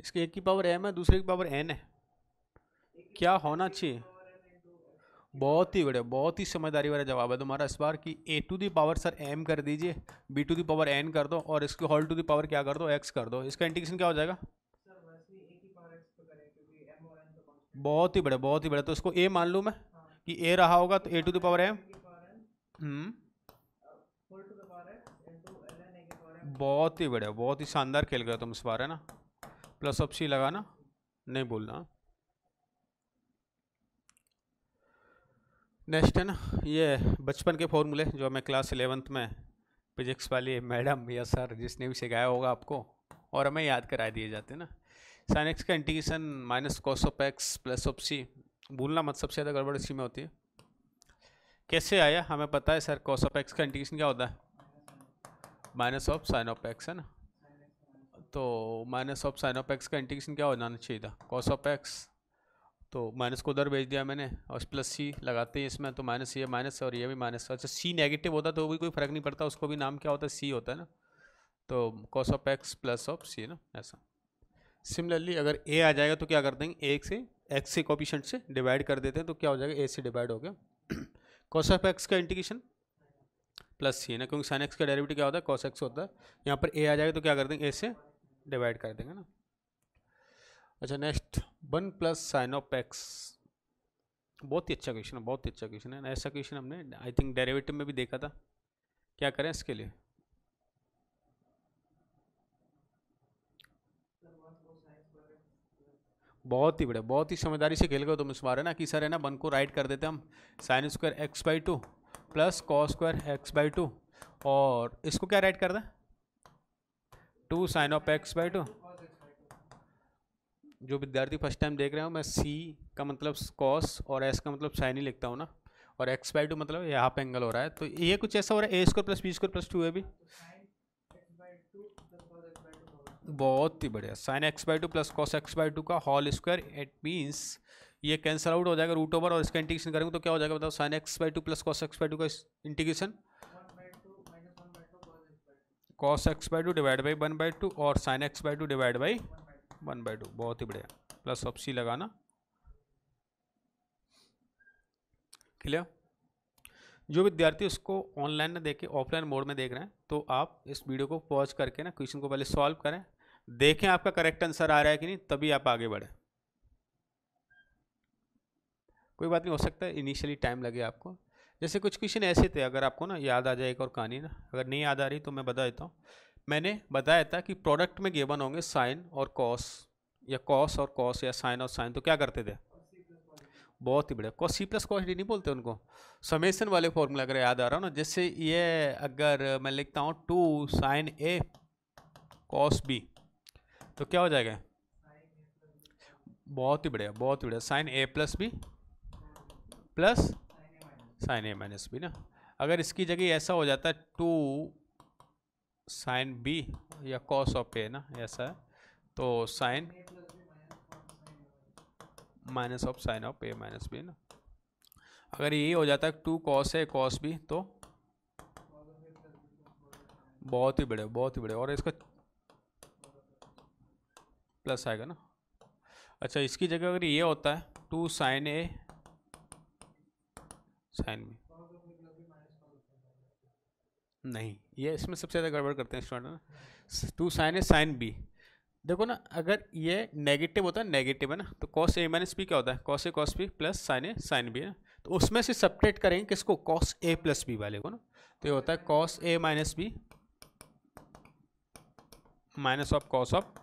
इसकी एक की पावर एम है दूसरे की पावर एन है क्या होना चाहिए बहुत ही बढ़िया बहुत ही समझदारी वाला जवाब है तुम्हारा इस बार कि a to the power sir m कर दीजिए b to the power n कर दो और इसके होल टू दी पावर क्या कर दो एक्स कर दो इसका इंटीग्रेशन क्या हो जाएगा बहुत ही बड़े बहुत ही बड़े तो इसको ए मान लूँ मैं कि ए रहा होगा तो a to the power m बहुत ही बढ़िया बहुत ही शानदार खेल गए तुम इस बार है ना प्लस ऑफ सी लगाना नहीं बोलना नेक्स्ट है ना ये बचपन के फॉर्मूले जो हमें क्लास इलेवंथ में फिजिक्स वाली मैडम या सर जिसने भी सिखाया होगा आपको और हमें याद कराए दिए जाते हैं ना साइन एक्स का integration minus cos of x plus of c भूलना मत सबसे ज़्यादा गड़बड़ इसी में होती है कैसे आया हमें पता है सर कॉस ऑफ एक्स का इंटीग्रेशन क्या होता है minus of sine of x है ना तो minus of sine of x का इंटीग्रेशन क्या होना चाहिए था कॉस ऑफ एक्स तो माइनस को उधर भेज दिया मैंने और प्लस सी लगाते हैं इसमें तो माइनस ये माइनस और ये भी माइनस अच्छा सी नेगेटिव होता तो भी कोई फ़र्क नहीं पड़ता उसको भी नाम क्या होता है सी होता है ना तो cos of x plus of c ना ऐसा सिमिलरली अगर ए आ जाएगा तो क्या कर देंगे ए से एक्स से कॉपिशेंट से डिवाइड कर देते हैं तो क्या हो जाएगा ए से डिवाइड हो गया कॉस ऑफ एक्स का इंटीग्रेशन प्लस सी है ना क्योंकि साइन एक्स का डायरेविटी क्या होता है कॉस एक्स होता है यहाँ पर ए आ जाएगा तो क्या कर देंगे ए से डिवाइड कर देंगे ना अच्छा next one plus sine of x बहुत ही अच्छा क्वेश्चन है बहुत ही अच्छा क्वेश्चन है ऐसा क्वेश्चन हमने आई थिंक डेरेवेटिव में भी देखा था क्या करें इसके लिए बहुत ही बढ़िया बहुत ही समझदारी से खेल गए तुम इस बार है ना कि सर है ना वन को राइट कर देते हम sine square x by two plus cos square x by two और इसको क्या राइट कर दें two sine of x by two जो विद्यार्थी फर्स्ट टाइम देख रहे हो मैं सी का मतलब कॉस और एस का मतलब साइन ही लिखता हूँ ना और एक्स बाई टू मतलब यहाँ पे एंगल हो रहा है तो ये कुछ ऐसा हो रहा है a square plus B square plus two a भी बहुत ही बढ़िया sine x by two plus cos x by two का होल स्क्वायर इट मीन्स ये कैंसिल आउट हो जाएगा रूट ओवर और इसका इंटीग्रेशन करेंगे तो क्या हो जाएगा बताओ sine x by two plus cos x by two का integration cos x by two divide by one by two और sine x by two divide by one by two बहुत ही बढ़िया प्लस ऑफ सी लगाना क्लियर जो विद्यार्थी उसको online ना देखे ऑफलाइन मोड में देख रहे हैं तो आप इस वीडियो को पॉज करके ना क्वेश्चन को पहले सॉल्व करें देखें आपका करेक्ट आंसर आ रहा है कि नहीं तभी आप आगे बढ़ें कोई बात नहीं हो सकता इनिशियली टाइम लगे आपको जैसे कुछ क्वेश्चन ऐसे थे अगर आपको ना याद आ जाए एक और कहानी ना अगर नहीं याद आ रही तो मैं बता देता हूँ मैंने बताया था कि प्रोडक्ट में गेबन होंगे साइन और कॉस या कॉस और कॉस या साइन और साइन तो क्या करते थे बहुत ही बढ़िया कॉस सी प्लस कॉस डी नहीं बोलते उनको समेसन वाले फॉर्मूला अगर याद आ रहा हो ना जैसे ये अगर मैं लिखता हूँ two sine a cos b तो क्या हो जाएगा बहुत ही बढ़िया बहुत ही बढ़िया sine a plus b plus sine a minus b ना अगर इसकी जगह ऐसा हो जाता है टू साइन बी या कॉस ऑफ ए ना ऐसा है तो sine minus of sine of A minus b ना अगर ये हो जाता है टू कॉस ए कॉस बी तो बहुत ही बढ़िया बहुत ही बढ़िया और इसका प्लस आएगा ना अच्छा इसकी जगह अगर ये होता है two sine a sine b नहीं ये इसमें सबसे ज़्यादा गड़बड़ करते हैं स्टूडेंट ना two sine a sine b देखो ना अगर ये नेगेटिव होता है नेगेटिव है ना तो कॉस ए माइनस बी क्या होता है cos A cos b plus sine a sine b है ना तो उसमें से सपरेट करेंगे किसको कॉस ए प्लस बी वाले को ना तो ये होता है cos a minus b minus of cos of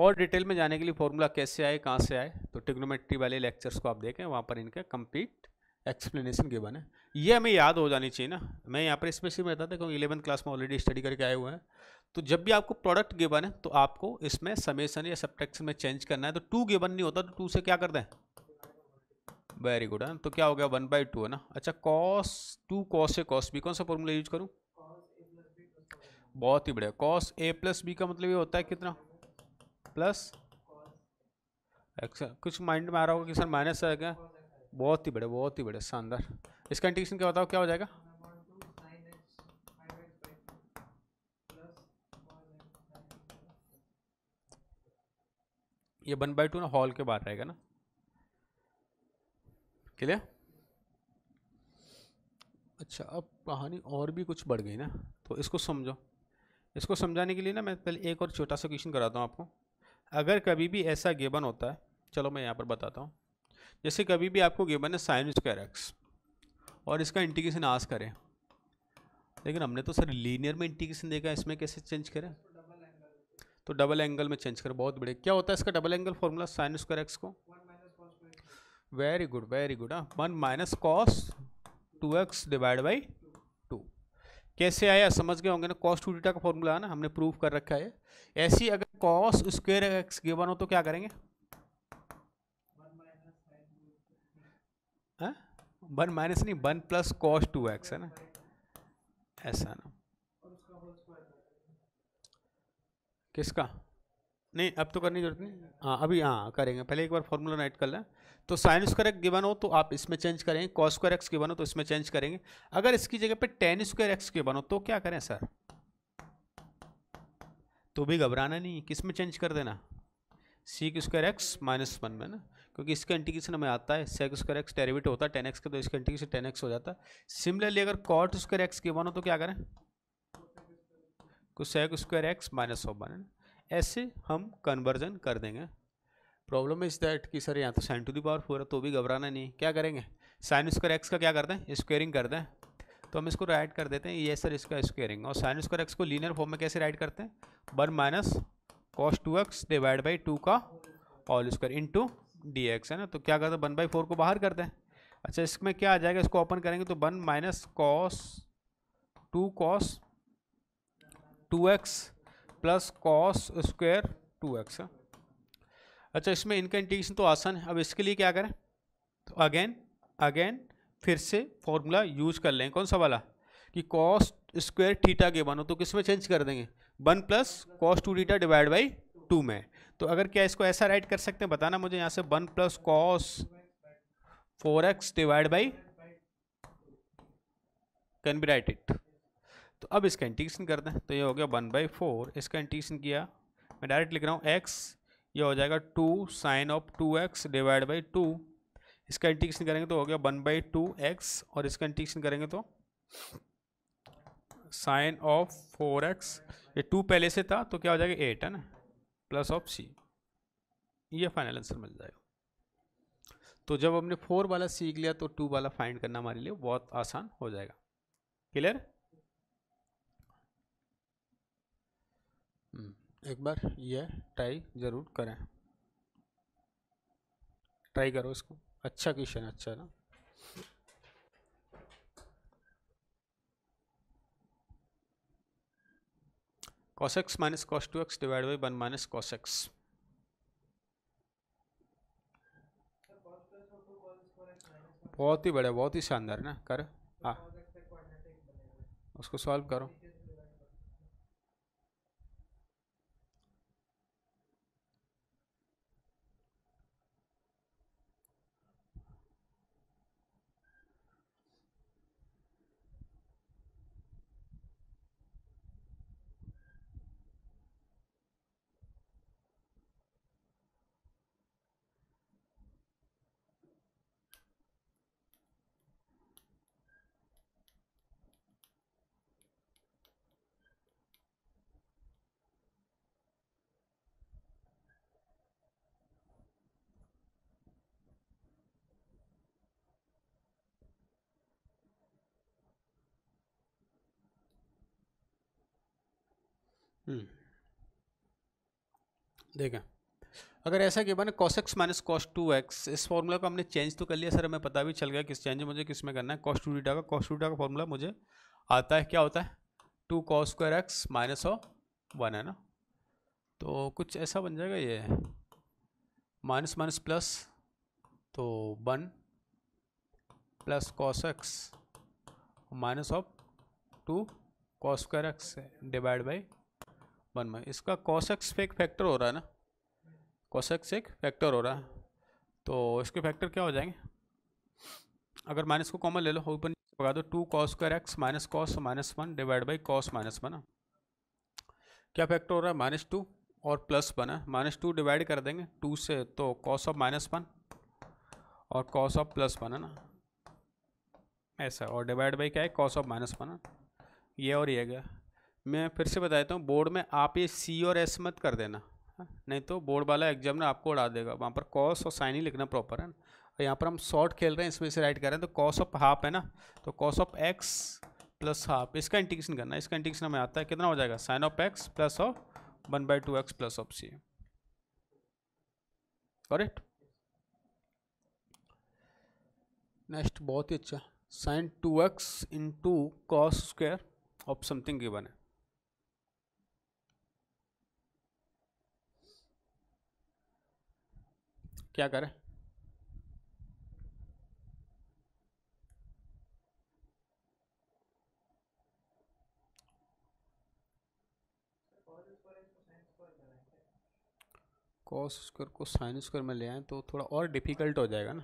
और डिटेल में जाने के लिए फॉर्मूला कैसे आए कहाँ से आए तो टिग्नोमेट्री वाले लेक्चर्स को आप देखें वहाँ पर इनका कंप्लीट एक्सप्लेनेशन गिवन है ये हमें याद हो जानी चाहिए ना मैं यहाँ पर स्पेशली बताता था क्योंकि इलेवंथ क्लास में ऑलरेडी स्टडी करके आए हुए हैं तो जब भी आपको प्रोडक्ट गिवन है तो आपको इसमें समेसन या सब्ट्रैक्शन में चेंज करना है तो टू गिवन नहीं होता तो टू से क्या कर दें वेरी गुड है तो क्या हो गया वन बाई टू है ना अच्छा कॉस टू कॉस ए कॉस बी कौन सा फॉर्मूला यूज करूँ बहुत ही बढ़िया कॉस ए प्लस बी का मतलब ये होता है कितना प्लस कुछ माइंड में आ रहा होगा कि सर माइनस से गया बहुत ही बड़े बहुत ही बड़े शानदार इसका इंटीग्रेशन क्या बताओ क्या हो जाएगा ये वन बाई टू ना हॉल के बाहर रहेगा ना क्लियर अच्छा अब कहानी और भी कुछ बढ़ गई ना तो इसको समझो इसको समझाने के लिए ना मैं पहले एक और छोटा सा क्वेश्चन कराता हूँ आपको अगर कभी भी ऐसा गेबन होता है चलो मैं यहाँ पर बताता हूँ जैसे कभी भी आपको गेबन है साइन स्क्वायर एक्स और इसका इंटीग्रेशन आज करें लेकिन हमने तो सर लीनियर में इंटीग्रेशन देखा इसमें कैसे चेंज करें तो डबल एंगल में चेंज करें बहुत बढ़िया क्या होता है इसका double angle formula sine square x को वेरी गुड वेरी गुड हाँ one minus cos two x divide by two कैसे आया समझ गए होंगे ना कॉस टू डीटा का फॉर्मूला है ना हमने प्रूव कर रखा है ऐसी अगर कॉस स्क्वेयर एक्स गिवन हो तो क्या करेंगे हाँ? वन माइनस नहीं one plus cos two x है ना ऐसा ना किसका नहीं अब तो करने की जरूरत नहीं हाँ अभी हाँ करेंगे पहले एक बार फॉर्मूला नाइट कर लें तो साइन स्क्वायर एक्स गिवन हो तो आप इसमें चेंज करेंगे कॉस स्क्वायर एक्स गिवन हो तो इसमें चेंज करेंगे अगर इसकी जगह पे टेन स्क्वायर एक्स गिवन हो तो क्या करें सर तो भी घबराना नहीं किस में चेंज कर देना sec square x minus one में ना क्योंकि इसका इंटीग्रेशन हमें आता है सेक स्क्वायर एक्स डेरिवेटिव होता है टेन एक्स का तो इसका इंटीग्रेशन टेन एक्स हो जाता है सिमिलरली अगर कॉट स्क्वायर एक्स के वन हो तो क्या करें कुछ sec square x minus of one ऐसे हम कन्वर्जन कर देंगे प्रॉब्लम इज दैट कि सर यहाँ तो sine to the power four है तो भी घबराना नहीं क्या करेंगे साइन स्क्वायर एक्स का क्या कर दें स्क्वेयरिंग कर दें तो हम इसको राइट कर देते हैं ये सर इसका स्क्वेयरिंग और साइन स्क्वायर एक्स को लीनियर फॉर्म में कैसे राइट करते हैं one minus cos two x divide by two का all square into D x है ना तो क्या करते हैं वन बाई फोर को बाहर करते हैं अच्छा इसमें क्या आ जाएगा इसको ओपन करेंगे तो one minus cos two cos two x plus cos square two x अच्छा इसमें इनका इंटीग्रेशन तो आसान है अब इसके लिए क्या करें तो अगेन अगेन फिर से फॉर्मूला यूज कर लें कौन सा वाला कि कॉस स्क्वायर थीटा के बनो तो किस में चेंज कर देंगे one plus cos two theta divide by two में तो अगर क्या इसको ऐसा राइट कर सकते हैं बताना मुझे यहाँ से one plus cos four x divide by can B write it तो अब इसका इंटीग्रेशन करते हैं तो ये हो गया वन बाई फोर इसका इंटीग्रेशन किया मैं डायरेक्ट लिख रहा हूँ एक्स ये हो जाएगा two sine of two x divide by two इसका इंटीग्रेशन करेंगे तो हो गया वन बाई टू एक्स और इसका इंटीग्रेशन करेंगे तो साइन ऑफ फोर एक्स ये टू पहले से था तो क्या हो जाएगा एट है ना प्लस ऑफ सी ये फाइनल आंसर मिल जाएगा तो जब हमने फोर वाला सीख लिया तो टू वाला फाइंड करना हमारे लिए बहुत आसान हो जाएगा क्लियर हम्म, एक बार ये ट्राई ज़रूर करें ट्राई करो इसको अच्छा क्वेश्चन अच्छा ना cos x minus cos two x divide by one minus cos x बहुत ही बढ़िया बहुत ही शानदार ना कर आ, हाँ। उसको सॉल्व करो हम्म। देखें अगर ऐसा कि मैंने cos x minus cos two x इस फॉर्मूला को हमने चेंज तो कर लिया सर हमें पता भी चल गया किस चेंज मुझे किस में करना है कॉस टू डीटा का कॉस टू डीटा का फॉर्मूला मुझे आता है क्या होता है two cos square x minus of one है ना तो कुछ ऐसा बन जाएगा ये माइनस माइनस प्लस तो one plus cos x minus of two cos square x divide by one में इसका कॉशक्स पे एक फैक्टर हो रहा है ना कॉशक्स एक फैक्टर हो रहा है तो इसके फैक्टर क्या हो जाएंगे अगर माइनस को कॉमन ले लो ऊपर बता दो two cos square x minus cos minus one divide by cos minus one क्या फैक्टर हो रहा है माइनस टू और प्लस वन है माइनस टू डिवाइड कर देंगे टू से तो कॉस ऑफ माइनस वन और कॉस ऑफ प्लस वन है ना ऐसा और डिवाइड बाई क्या है कॉस ऑफ माइनस वन ये और ये गया मैं फिर से बता देता हूँ बोर्ड में आप ये सी और एस मत कर देना हाँ, नहीं तो बोर्ड वाला एग्जामिनर आपको उड़ा देगा वहाँ पर कॉस और साइन ही लिखना प्रॉपर है ना यहाँ पर हम शॉर्ट खेल रहे हैं इसमें से राइट कर रहे हैं तो कॉस ऑफ हाफ है ना तो cos of x plus half इसका इंटीग्रेशन करना इसका इंटीग्रेशन हमें आता है कितना हो जाएगा sine of x plus of one by two x plus of C correct next बहुत ही अच्छा sine two x into cos square of something given है क्या करें कॉस स्क्वायर को साइन स्क्वायर में ले आए तो थोड़ा और डिफ़िकल्ट हो जाएगा ना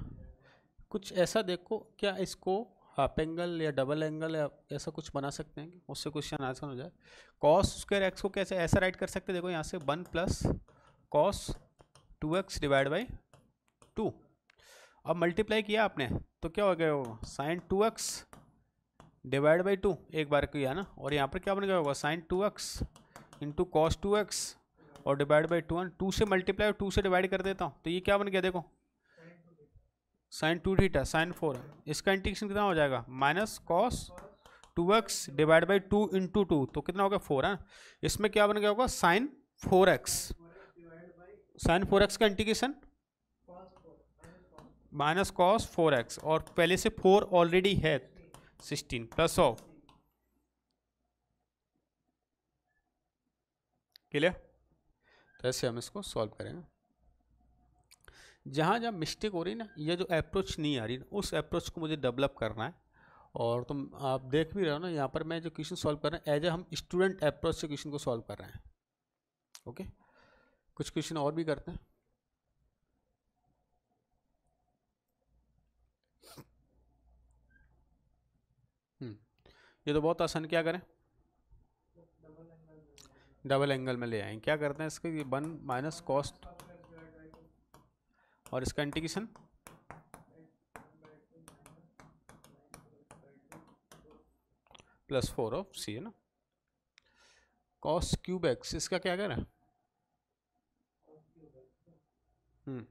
कुछ ऐसा देखो क्या इसको हाफ एंगल या डबल एंगल या ऐसा कुछ बना सकते हैं उससे क्वेश्चन आसान हो जाए कॉस स्क्वायर एक्स को कैसे ऐसा राइट कर सकते हैं देखो यहाँ से one plus cos two x divide by two अब मल्टीप्लाई किया आपने तो क्या हो गया वो sine two x divide by two एक बार किया ना और यहाँ पर क्या बन गया होगा sine two x into cos two x और divide by two one two से मल्टीप्लाई और टू से डिवाइड कर देता हूँ तो ये क्या बन गया देखो sine two theta sine four इसका इंटीग्रेशन कितना हो जाएगा minus cos two x divide by two into two तो कितना हो गया फोर है हाँ? इसमें क्या बन गया होगा sine four x sine four x का integration minus cos four x और पहले से फोर ऑलरेडी है सिक्सटीन प्लस ऑफ क्लियर तो ऐसे हम इसको सॉल्व करेंगे जहाँ जहाँ मिस्टेक हो रही ना ये जो अप्रोच नहीं आ रही ना उस अप्रोच को मुझे डेवलप करना है और तुम आप देख भी रहे हो ना यहाँ पर मैं जो क्वेश्चन सॉल्व कर रहे हैं एज ए हम स्टूडेंट अप्रोच से क्वेश्चन को सॉल्व कर रहे हैं ओके कुछ क्वेश्चन और भी करते हैं ये तो बहुत आसान क्या करें डबल एंगल में ले आए क्या करते हैं इसके वन माइनस कॉस्ट और इसका इंटीग्रेशन प्लस फोर ऑफ सी है ना कॉस क्यूब एक्स इसका क्या कह रहा है हम्म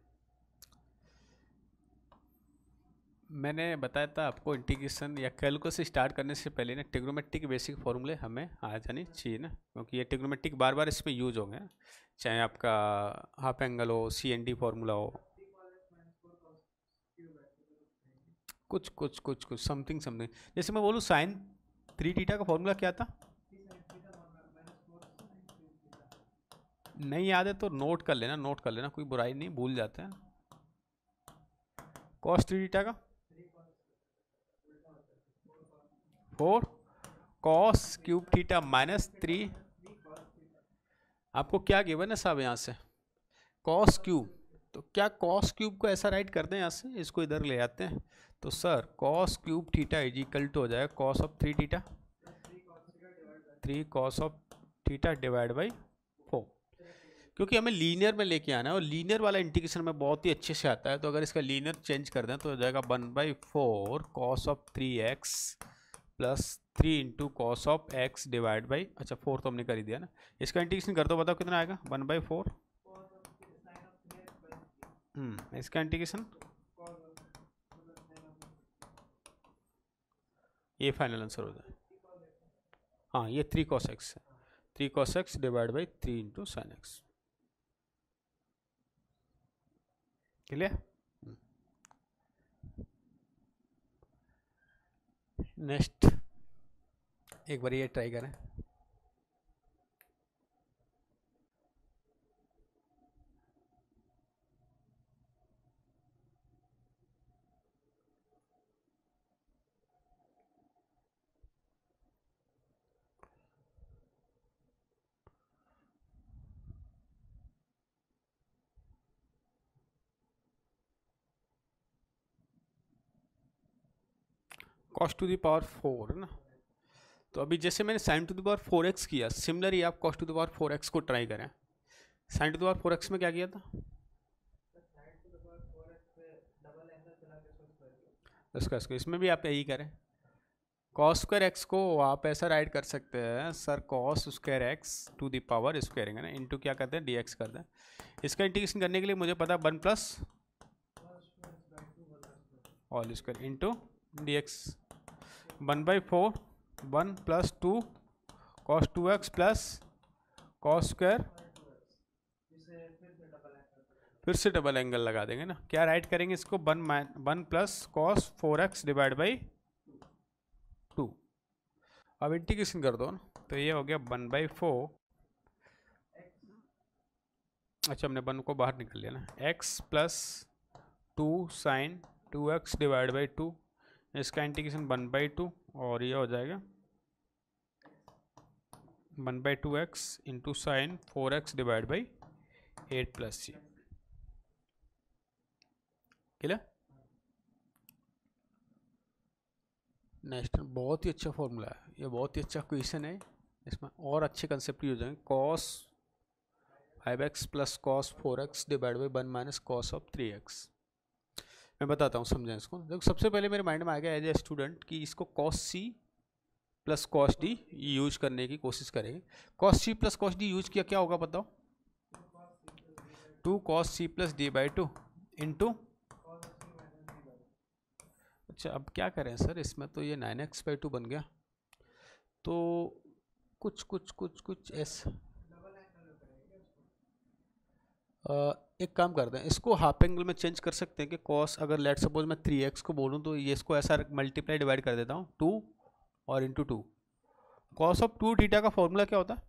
मैंने बताया था आपको इंटीग्रेशन या कैलकुलस से स्टार्ट करने से पहले ना टिग्नोमेट्रिक बेसिक फॉर्मूले हमें आ जानी चाहिए ना क्योंकि ये टिग्नोमेट्रिक बार बार इसमें यूज होंगे चाहे आपका हाफ एंगल हो सी एन डी फार्मूला हो कुछ कुछ कुछ कुछ समथिंग समथिंग जैसे मैं बोलूँ साइन थ्री टीटा का फॉर्मूला क्या था नहीं याद है तो नोट कर लेना नोट कर लेना कोई बुराई नहीं भूल जाते हैं कॉस्ट थ्री डीटा का four cos cube theta minus three आपको क्या गिवन है साहब यहाँ से कॉस क्यूब तो क्या कॉस क्यूब को ऐसा राइट कर दें यहाँ से इसको इधर ले आते हैं तो sir cos cube theta is equal to हो जाएगा cos of three theta three cos of theta divide by four क्योंकि हमें लीनियर में लेके आना है और लीनियर वाला इंटीग्रेशन में बहुत ही अच्छे से आता है तो अगर इसका लीनियर चेंज कर दें तो हो जाएगा one by four cos of three x plus three into cos of x divide by अच्छा फोर तो हमने कर ही दिया ना इसका इंटीग्रेशन कर दो बताओ कितना आएगा वन बाई फोर हम्म, इसका इंटीग्रेशन ये फाइनल आंसर हो जाए हाँ ये थ्री कॉस एक्स है three cos x divide by three into sine x clear next एक बार ये ट्राई करें cos to the power four ना तो अभी जैसे मैंने sine to the power four x किया सिमिलर ही आप cos to the power four x को ट्राई करें sine to the power four x में क्या किया था उसका इसको इसमें भी आप यही करें कॉस स्क्वायर एक्स को आप ऐसा राइट कर सकते हैं sir cos square x to the power है ना इंटू क्या करते हैं डी एक्स करते हैं इसका इंटीग्रेशन करने के लिए मुझे पता है one plus all square into D x one by four one plus two cos two x plus cos square फिर से डबल एंगल लगा देंगे ना क्या राइट करेंगे इसको one minus one plus cos four x divide by two अब integration कर दो ना तो ये हो गया वन बाई फोर अच्छा हमने वन को बाहर निकल लिया ना x plus two sine two x divide by two इसका इंटीग्रेशन वन बाई टू और ये हो जाएगा one by two x into sine four x divide by eight plus C clear next बहुत ही अच्छा फॉर्मूला है ये बहुत ही अच्छा क्वेश्चन है इसमें और अच्छे कंसेप्ट यूज होंगे cos five x plus cos four x divide by one minus cos of three x मैं बताता हूँ समझाएं इसको देखो सबसे पहले मेरे माइंड में आ गया एज ए स्टूडेंट कि इसको कॉस सी प्लस कॉस डी यूज करने की कोशिश करेंगे कॉस सी प्लस कॉस डी यूज किया क्या होगा बताओ two cos C plus D by two into अच्छा अब क्या करें सर इसमें तो ये नाइन एक्स बाई टू बन गया तो कुछ कुछ कुछ कुछ एस एक काम करते हैं इसको हाफ एंगल में चेंज कर सकते हैं कि कॉस अगर लेट सपोज मैं थ्री एक्स को बोलूँ तो ये इसको ऐसा मल्टीप्लाई डिवाइड कर देता हूँ टू और into two cos of two theta का फॉर्मूला क्या होता है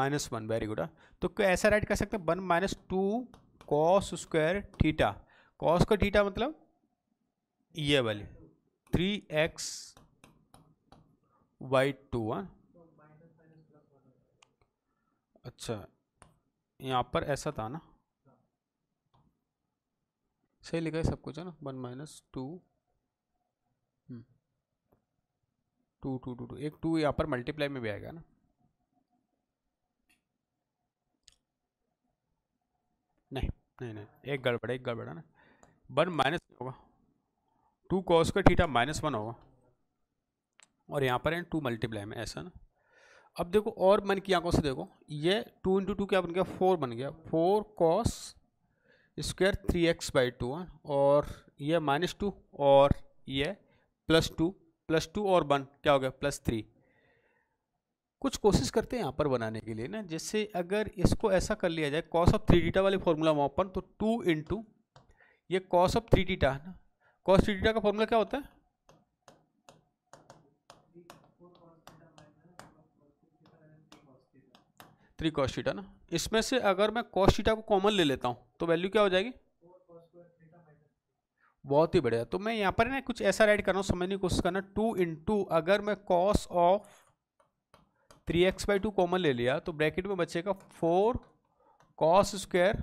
माइनस वन वेरी गुड तो क्या ऐसा राइट कर सकते हैं one minus two cos square theta cos का थीटा मतलब ये वाली थ्री एक्स वाई टू अच्छा यहाँ पर ऐसा था ना सही लिखा है सब कुछ है ना one minus two hmm. Two two two two एक टू यहाँ पर मल्टीप्लाई में भी आएगा ना नहीं नहीं नहीं एक गड़बड़ एक गड़बड़ है ना वन माइनस होगा टू कॉस का ठीठा माइनस वन होगा और यहाँ पर है टू मल्टीप्लाई में ऐसा ना अब देखो और मन की आंखों से देखो ये टू इंटू टू क्या बन गया फोर बन गया four cos square three x by two है और ये माइनस टू और ये प्लस टू प्लस टू और वन क्या हो गया प्लस थ्री कुछ कोशिश करते हैं यहाँ पर बनाने के लिए ना जैसे अगर इसको ऐसा कर लिया जाए कॉस ऑफ थ्री डीटा वाली फॉर्मूला वहाँ पर तो टू इंटू ये कॉस ऑफ थ्री डीटा है ना कॉस थ्री डीटा का फॉर्मूला क्या होता है थ्री कॉस्टीटा ना इसमें से अगर मैं कॉस्टीटा को कॉमन ले लेता हूँ तो वैल्यू क्या हो जाएगी बहुत ही बढ़िया तो मैं यहाँ पर ना कुछ ऐसा राइड कर रहा हूँ समझने की कोशिश करना टू इंटू अगर मैं cos of three x by two common ले लिया तो ब्रैकेट में बचेगा four cos square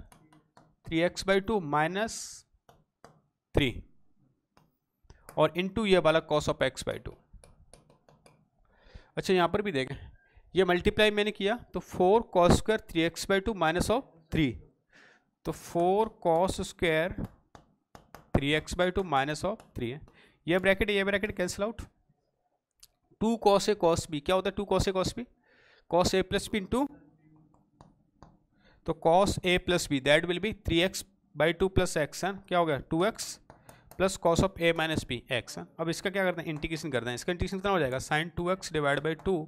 three x by two minus three और इंटू ये वाला cos of x by two अच्छा यहाँ पर भी देखें ये मल्टीप्लाई मैंने किया तो four cos square three x by two minus of three तो four cos square three x by two minus of three है यह ब्रैकेट ये bracket cancel out two cos ए कॉस बी क्या होता है two cos A cos B cos A plus B into तो cos A plus B that will be three x by two plus x है क्या हो गया two x plus cos of A minus B x अब इसका क्या करते हैं इंटीग्रेशन करते हैं इसका इंटीग्रेशन कितना हो जाएगा sine two x divide by two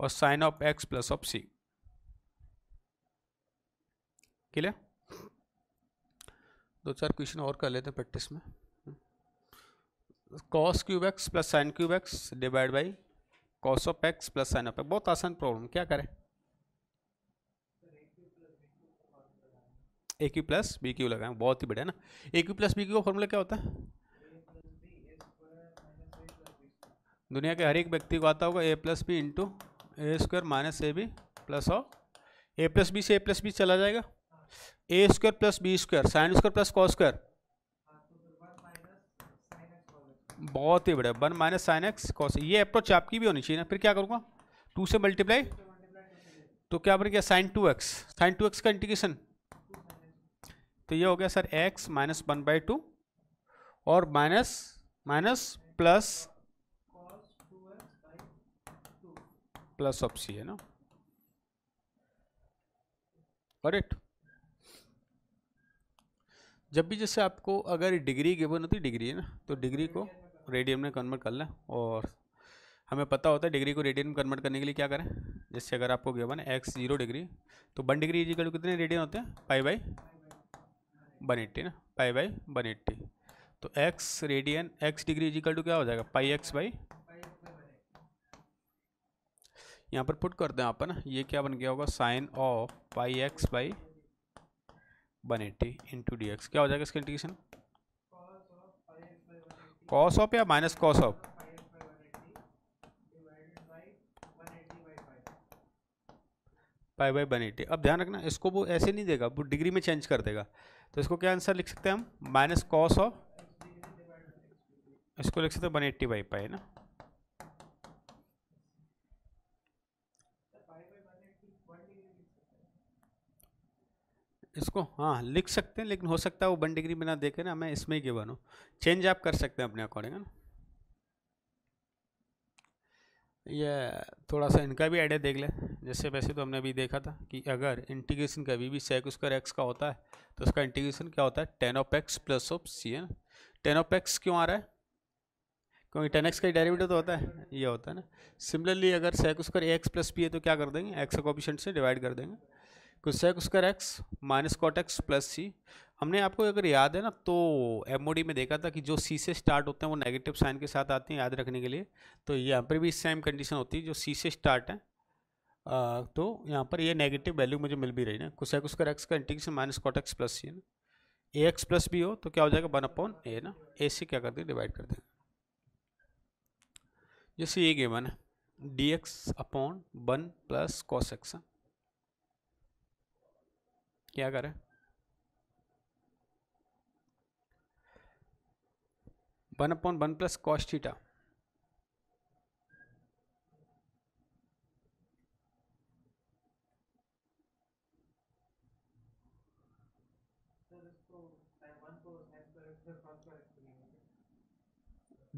और sine of x plus of C clear दो चार क्वेश्चन और कर लेते हैं प्रैक्टिस में cos cube x plus sine cube x divide by cos of x plus sine of x बहुत आसान प्रॉब्लम क्या करें A cube plus B cube लगाए बहुत ही बढ़िया ना A cube plus B cube का फॉर्मूला क्या होता है दुनिया के हर एक व्यक्ति को आता होगा A plus B into A square minus A B plus of A plus B से ए प्लस बी चला जाएगा A square plus B square sine square plus cos square बहुत ही बढ़िया one minus sine x cos ये approach आपकी भी होनी चाहिए ना फिर क्या करूँगा टू से मल्टीप्लाई तो क्या बन गया sine two x sine two x का इंटीग्रेशन तो ये हो गया sir x minus one by two और minus minus plus plus of सी है ना करेक्ट जब भी जैसे आपको अगर डिग्री गिवन होती तो डिग्री है ना तो डिग्री को रेडियन में कन्वर्ट कर लें और हमें पता होता है डिग्री को रेडियन में कन्वर्ट करने के लिए क्या करें जैसे अगर आपको गिवन है एक्स जीरो डिग्री तो वन डिग्री इजिकल कितने रेडियन होते हैं पाई बाई वन एट्टी ना पाई बाई वन एट्टी तो x radian x degree is equal to क्या हो जाएगा पाई एक्स बाई यहाँ पर पुट करते हैं अपन ये क्या बन गया होगा sine of pi x by one eighty into D x क्या हो जाएगा इसका इंटीग्रेशन कॉस ऑफ या minus cos of pi by one eighty अब ध्यान रखना इसको वो ऐसे नहीं देगा वो डिग्री में चेंज कर देगा तो इसको क्या आंसर लिख सकते हैं हम माइनस कॉस ऑफ इसको लिख सकते हैं वन एट्टी बाई पाई ना इसको हाँ लिख सकते हैं लेकिन हो सकता है वो वन डिग्री बिना देखे ना मैं इसमें ही गिवन हूँ चेंज आप कर सकते हैं अपने अकॉर्डिंग है ना ये थोड़ा सा इनका भी आइडिया देख ले जैसे वैसे तो हमने अभी देखा था कि अगर इंटीग्रेशन कभी भी सेक उसका एक्स का होता है तो उसका इंटीग्रेशन क्या होता है tan of x plus of सी है टेन ऑफ एक्स क्यों आ रहा है क्योंकि टेन एक्स का डेरिवेटिव तो होता है ये होता है ना सिमिलरली अगर सेक उसका एक्स प्लस पी है तो क्या कर देंगे एक्स का कॉपिशेंट से डिवाइड कर देंगे कुछ है उसका x minus cot x plus C हमने आपको अगर याद है ना तो एम में देखा था कि जो सी से स्टार्ट होते हैं वो नेगेटिव साइन के साथ आते हैं याद रखने के लिए तो यहाँ पर भी इस सेम कंडीशन होती है जो सी से स्टार्ट है आ, तो यहाँ पर ये नेगेटिव वैल्यू मुझे मिल भी रही ना कुछ है कुछ एक्स का integration minus cot x plus सी है ना ए एक्स प्लस बी हो तो क्या हो जाएगा वन अपॉन ए ना ए से क्या कर देंगे डिवाइड कर देंगे जैसे ये गेमन है D x upon one plus cos x है क्या करें one upon one plus cos theta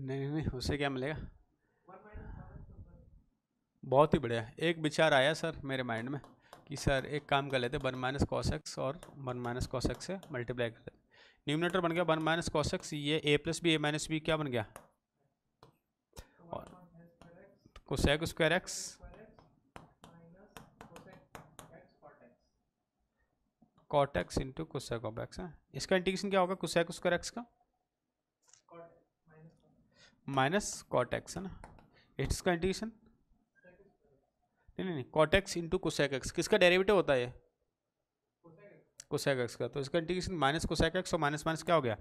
नहीं नहीं उससे क्या मिलेगा बहुत ही बढ़िया एक विचार आया सर मेरे माइंड में कि सर एक काम कर लेते वन माइनस कॉस एक्स और वन माइनस कॉस एक्स से मल्टीप्लाई कर लेते न्यूमिनेटर बन गया वन माइनस कॉस एक्स ये A plus B A minus B क्या बन गया और cosec square x cot x into cosec of x है इसका इंटीग्रेशन क्या होगा कुसेक स्क्वायर एक्स का माइनस कॉट एक्स है ना इट्स का इंटीग्रेशन नहीं नहीं कॉटेक्स इंटू कोसैक एक्स किसका डेरिवेटिव होता है कोसैक एक्स का तो इसका इंटीग्रेशन माइनस कोसैक एक्स और माइनस माइनस क्या हो गया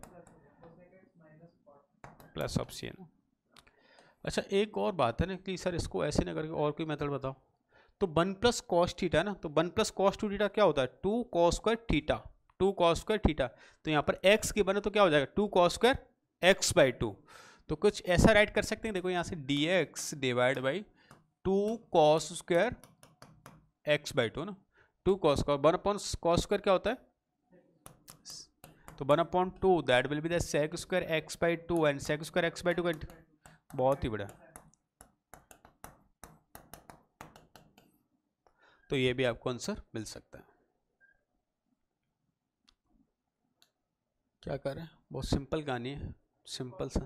प्लस ऑफ सी अच्छा एक और बात है ना कि सर इसको ऐसे ना करके और कोई मेथड बताओ तो वन प्लस कॉस थीटा ना तो one plus cos two theta क्या होता है two cos square theta two cos square theta तो यहाँ पर एक्स के बने तो क्या हो जाएगा two cos square x by two तो कुछ ऐसा राइट कर सकते हैं देखो यहाँ से d x divide by two cos square x by two ना two cos square one upon cos square क्या होता है तो one upon two that will be the sec square x by two and sec square x by two बहुत ही बड़ा तो ये भी आपको आंसर मिल सकता है क्या कर रहे हैं बहुत सिंपल कहानी है सिंपल सा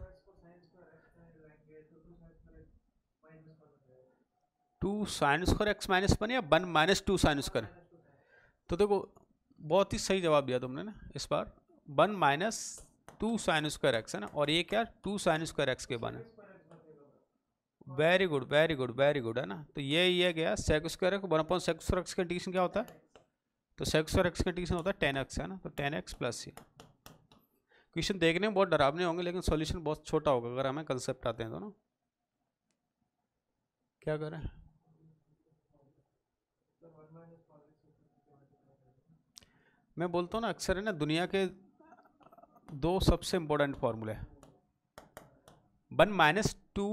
two sine square x minus one या one minus two sine square तो देखो बहुत ही सही जवाब दिया तुमने ना इस बार one minus two sine square x है ना और ये क्या टू साइन स्क्वायर एक्स के बन है very good very good very good है ना तो ये ये गया sec square x one upon sec square x का इंटीग्रेशन क्या होता है तो सेक्स स्क्वायर एक्स का इंटीग्रेशन होता है टेन एक्स है ना तो टेन एक्स प्लस ये क्वेश्चन देखने में बहुत डरावने होंगे लेकिन सॉल्यूशन बहुत छोटा होगा अगर हमें कंसेप्ट आते हैं तो ना क्या करें मैं बोलता हूँ ना अक्सर है ना दुनिया के दो सबसे इम्पोर्टेंट फार्मूले one minus two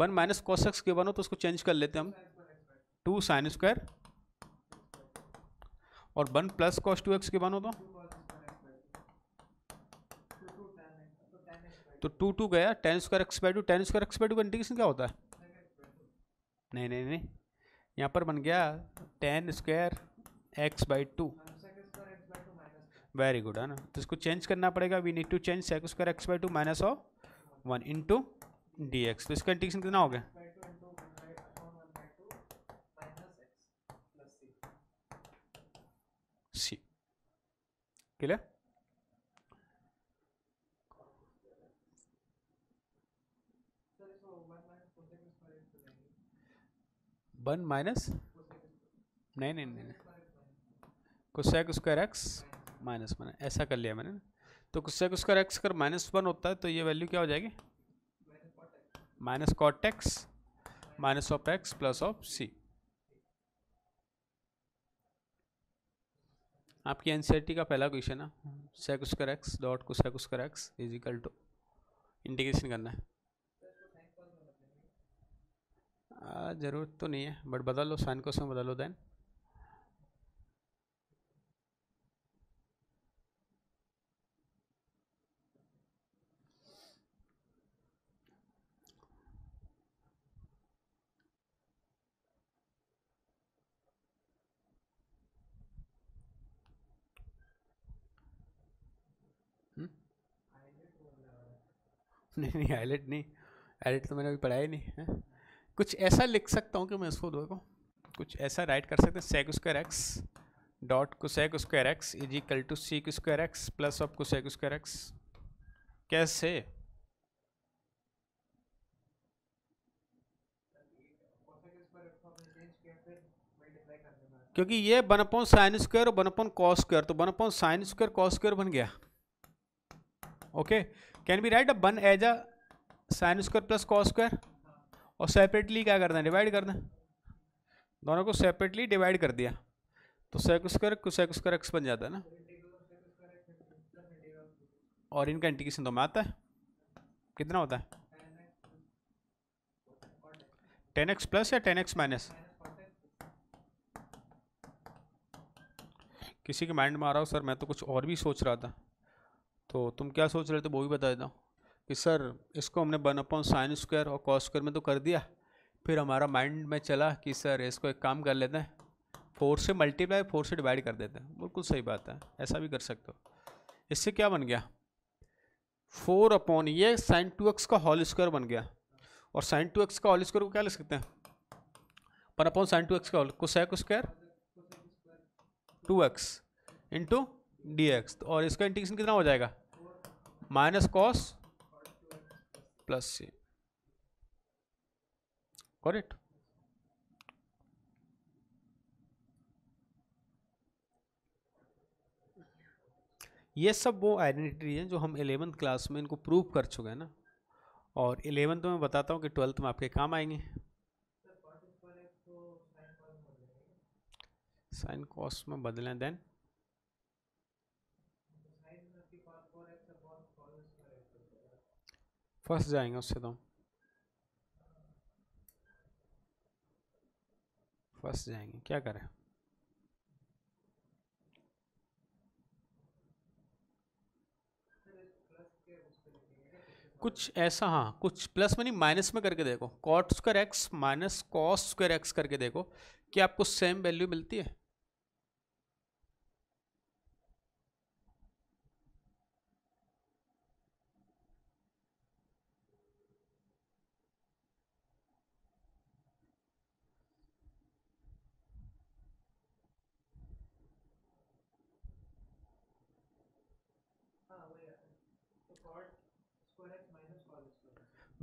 one minus cos x के बनो तो उसको चेंज कर लेते हम टू साइन स्क्वायर और one plus cos two x के बनो तो तो टू टू गया tan square x by two tan square x by two का इंटीग्रेशन क्या होता है नहीं नहीं नहीं यहाँ पर बन गया tan square x by two very good है ना तो इसको चेंज करना पड़ेगा we need to change sec square x by two minus of one into D x तो इसका इंटीग्रेशन कितना हो गया सी क्लियर वन माइनस नहीं नहीं नहीं कुछ स्क्वायर एक्स माइनस वन ऐसा कर लिया मैंने ना तो कुछ कर एक्स अगर माइनस वन होता है तो ये वैल्यू क्या हो जाएगी minus cot x minus of x plus of c आपकी एनसीआरटी e का पहला क्वेश्चन है सेक उसकर एक्स डॉट को सेक उसकर एक्स इजिकल टू इंटीग्रेशन करना है ज़रूरत तो नहीं है बट बदल लो साइन को बदल लो देन नहीं नहीं आईलेट नहीं आईलेट तो मैंने अभी पढ़ाया ही नहीं है कुछ ऐसा लिख सकता हूँ कि मैं इसको देखो कुछ ऐसा राइट कर सकते हैं sec square x dot cosec square x is equal to sec square x plus of cosec square x कैसे क्योंकि ये वन अपॉन साइन स्क्वायर और वन अपॉन कॉस स्क्वायर तो one upon sine square cos square बन गया okay okay? Can B write a one as a sine square plus cos square और separately क्या करना है डिवाइड करना दोनों को सेपरेटली डिवाइड कर दिया तो sec square sec square x बन जाता है ना और इनका इंटीग्रेशन तो में आता है कितना होता है टेन एक्स प्लस या टेन एक्स माइनस किसी के माइंड में आ रहा हो सर मैं तो कुछ और भी सोच रहा था तो तुम क्या सोच रहे थे वो भी बता देता हूँ कि सर इसको हमने वन अपॉन साइन स्क्वायर और कॉस स्क्वायर में तो कर दिया फिर हमारा माइंड में चला कि सर इसको एक काम कर लेते हैं फोर से मल्टीप्लाई फोर से डिवाइड कर देते हैं बिल्कुल सही बात है ऐसा भी कर सकते हो इससे क्या बन गया फोर अपॉन ये साइन टू एक्स का होल स्क्वायर बन गया और साइन टू एक्स का होल स्क्वायर को क्या लिख सकते हैं one upon sine two x का whole sec square two x into D x तो और इसका इंटीग्रेशन कितना हो जाएगा minus cos plus c correct ये सब वो आइडेंटिटी हैं जो हम एलेवंथ क्लास में इनको प्रूव कर चुके हैं ना और एलेवंथ में बताता हूँ कि ट्वेल्थ में आपके काम आएंगे साइन कॉस्ट में बदलें देन फंस जाएंगे उससे तो फंस जाएंगे क्या करें कुछ ऐसा हाँ कुछ प्लस में नहीं माइनस में करके देखो cot square x minus cos square x करके देखो क्या आपको सेम वैल्यू मिलती है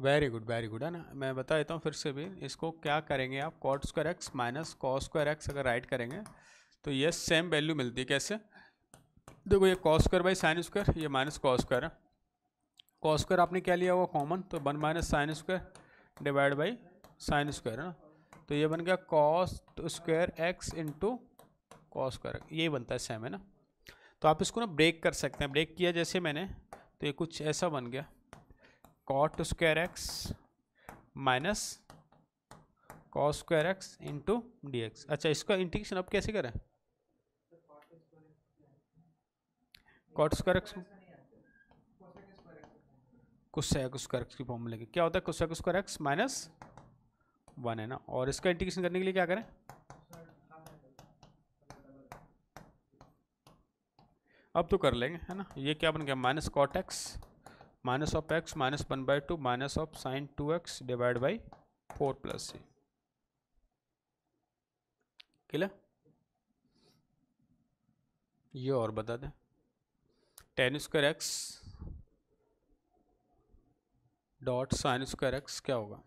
वेरी गुड वेरी गुड है ना मैं बता देता हूँ फिर से भी इसको क्या करेंगे आप cot square x minus cos square x अगर राइट करेंगे तो ये सेम वैल्यू मिलती है कैसे देखो ये cos square by sine square ये माइनस कॉस स्क्वायर है कॉस स्क्वायर आपने क्या लिया हुआ कॉमन तो one minus sine square divide by sine square है ना तो ये बन गया cos square x into cos square यही बनता है सेम है ना तो आप इसको ना ब्रेक कर सकते हैं ब्रेक किया जैसे मैंने तो ये कुछ ऐसा बन गया cot square x minus cot square x into D x अच्छा इसका इंटीग्रेशन आप कैसे करें cot square x cosec square x की फॉर्म लेके क्या होता है cosec square x minus one है ना और इसका इंटीग्रेशन करने के लिए क्या करें अब तो कर लेंगे है ना ये क्या बन गया minus cot x minus of x minus one by two minus of sine two x divide by four plus C clear ये और बता दें tan square x dot sine square x क्या होगा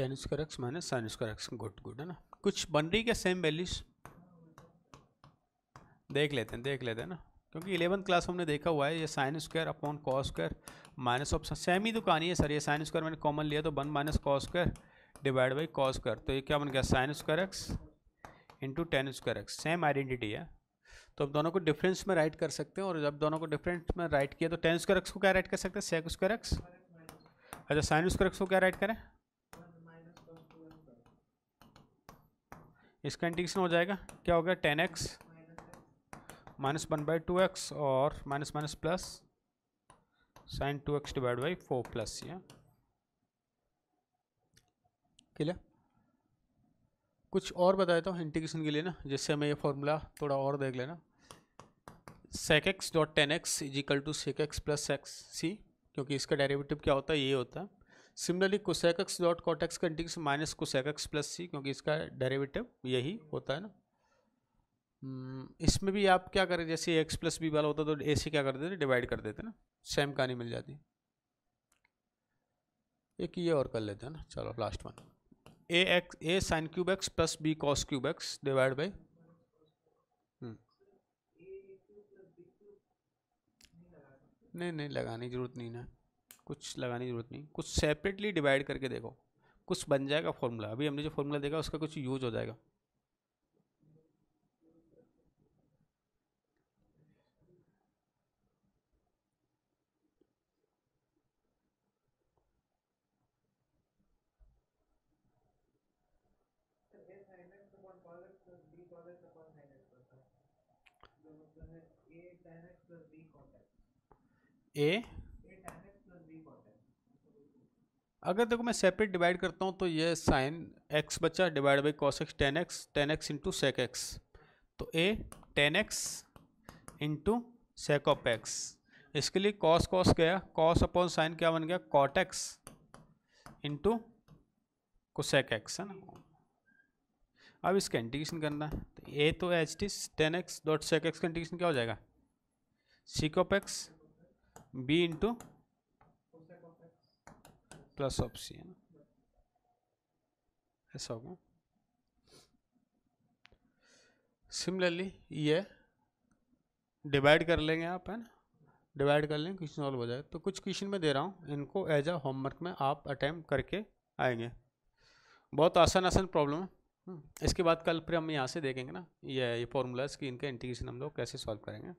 tan square x minus sine square x good good है ना कुछ बन रही क्या सेम वैल्यूज देख लेते हैं देख लेते हैं ना क्योंकि इलेवंथ क्लास हमने देखा हुआ है ये sine square upon cos square minus of same ही तो कहानी है सर ये साइन स्क्वायर मैंने कॉमन लिया तो one minus cos square divide by cos square तो ये क्या बन गया sine square x into tan square x same identity है तो अब दोनों को डिफरेंस में राइट कर सकते हैं और जब दोनों को डिफरेंस में राइट किया तो टेन स्क्वायर एक्स को क्या राइट कर सकते हैं सेक स्क्वायर एक्स अच्छा साइन स्क्वायर एक्स को क्या राइट करें इसका इंटीग्रेशन हो जाएगा क्या हो गया tan x minus one by two x और minus minus plus sine two x divide by four plus ये क्लियर कुछ और बता देता हूँ इंटीग्रेशन के लिए ना जिससे हमें ये फॉर्मूला थोड़ा और देख लेना sec x dot tan x is equal to sec x plus x c क्योंकि इसका डेरिवेटिव क्या होता है ये होता है similarly cosec x dot cot x का integration minus cosec x plus c क्योंकि इसका डेरिवेटिव यही होता है ना hmm, इसमें भी आप क्या करें जैसे एक्स प्लस बी वाला होता तो ए से क्या कर देते डिवाइड कर देते ना सेम कहानी मिल जाती एक ये और कर लेते हैं ना चलो last one a x a sine cube x plus b cos cube x divide by नहीं नहीं लगाने की जरूरत नहीं ना कुछ लगाने की ज़रूरत नहीं कुछ सेपरेटली डिवाइड करके देखो कुछ बन जाएगा फॉर्मूला अभी हमने जो फॉर्मूला देखा उसका कुछ यूज हो जाएगा ए अगर देखो मैं सेपरेट डिवाइड करता हूँ तो ये साइन एक्स बचा divide by cos x tan x tan x into sec x तो a tan x into sec of x इसके लिए कॉस कॉस गया कॉस अपॉन साइन क्या बन गया cot x into cosec x है ना अब इसका इंटीग्रेशन करना है तो ए तो H T tan x dot sec x का इंटीग्रेशन क्या हो जाएगा sec of x be into plus of सी है ऐसा होगा सिमिलरली ये डिवाइड कर लेंगे आप है ना डिवाइड कर लेंगे क्वेश्चन सॉल्व हो जाएगा तो कुछ क्वेश्चन मैं दे रहा हूँ इनको एज अ होमवर्क में आप अटैम्प्ट करके आएंगे बहुत आसान आसान प्रॉब्लम है इसके बाद कल फिर हम यहाँ से देखेंगे ना ये ये फॉर्मूलाज कि इनके इंटीग्रेशन हम लोग कैसे सॉल्व करेंगे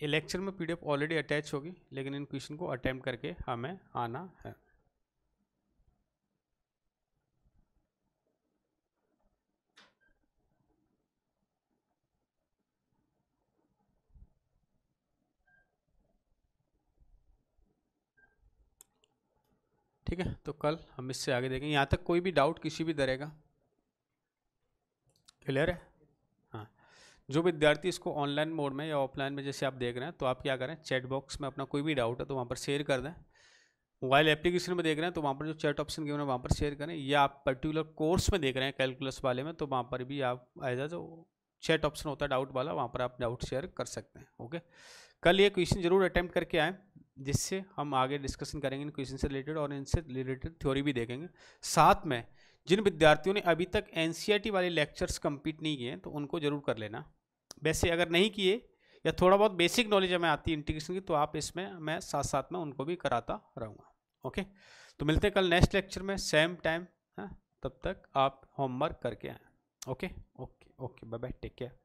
ये लेक्चर में पीडीएफ ऑलरेडी अटैच होगी लेकिन इन क्वेश्चन को अटैम्प्ट करके हमें आना है ठीक है तो कल हम इससे आगे देखेंगे यहाँ तक कोई भी डाउट किसी भी तरह का क्लियर है जो विद्यार्थी इसको ऑनलाइन मोड में या ऑफलाइन में जैसे आप देख रहे हैं तो आप क्या करें चैट बॉक्स में अपना कोई भी डाउट है तो वहाँ पर शेयर कर दें मोबाइल एप्लीकेशन में देख रहे हैं तो वहाँ पर जो चैट ऑप्शन के है वहाँ पर शेयर करें या आप पर्टिकुलर कोर्स में देख रहे हैं कैलकुलस वाले में तो वहाँ पर भी आप एज अ जो चैट ऑप्शन होता है डाउट वाला वहाँ पर आप डाउट शेयर कर सकते हैं ओके कल ये क्वेश्चन जरूर अटैम्प्ट करके आएँ जिससे हम आगे डिस्कशन करेंगे इन क्वेश्चन से रिलेटेड और इनसे रिलेटेड थ्योरी भी देखेंगे साथ में जिन विद्यार्थियों ने अभी तक एन e वाले लेक्चर्स कंप्लीट नहीं किए हैं तो उनको ज़रूर कर लेना वैसे अगर नहीं किए या थोड़ा बहुत बेसिक नॉलेज हमें आती है इंटीग्रेशन की तो आप इसमें मैं साथ साथ में उनको भी कराता रहूँगा ओके तो मिलते हैं कल नेक्स्ट लेक्चर में सेम टाइम हाँ? तब तक आप होमवर्क करके आए okay okay okay bye bye take care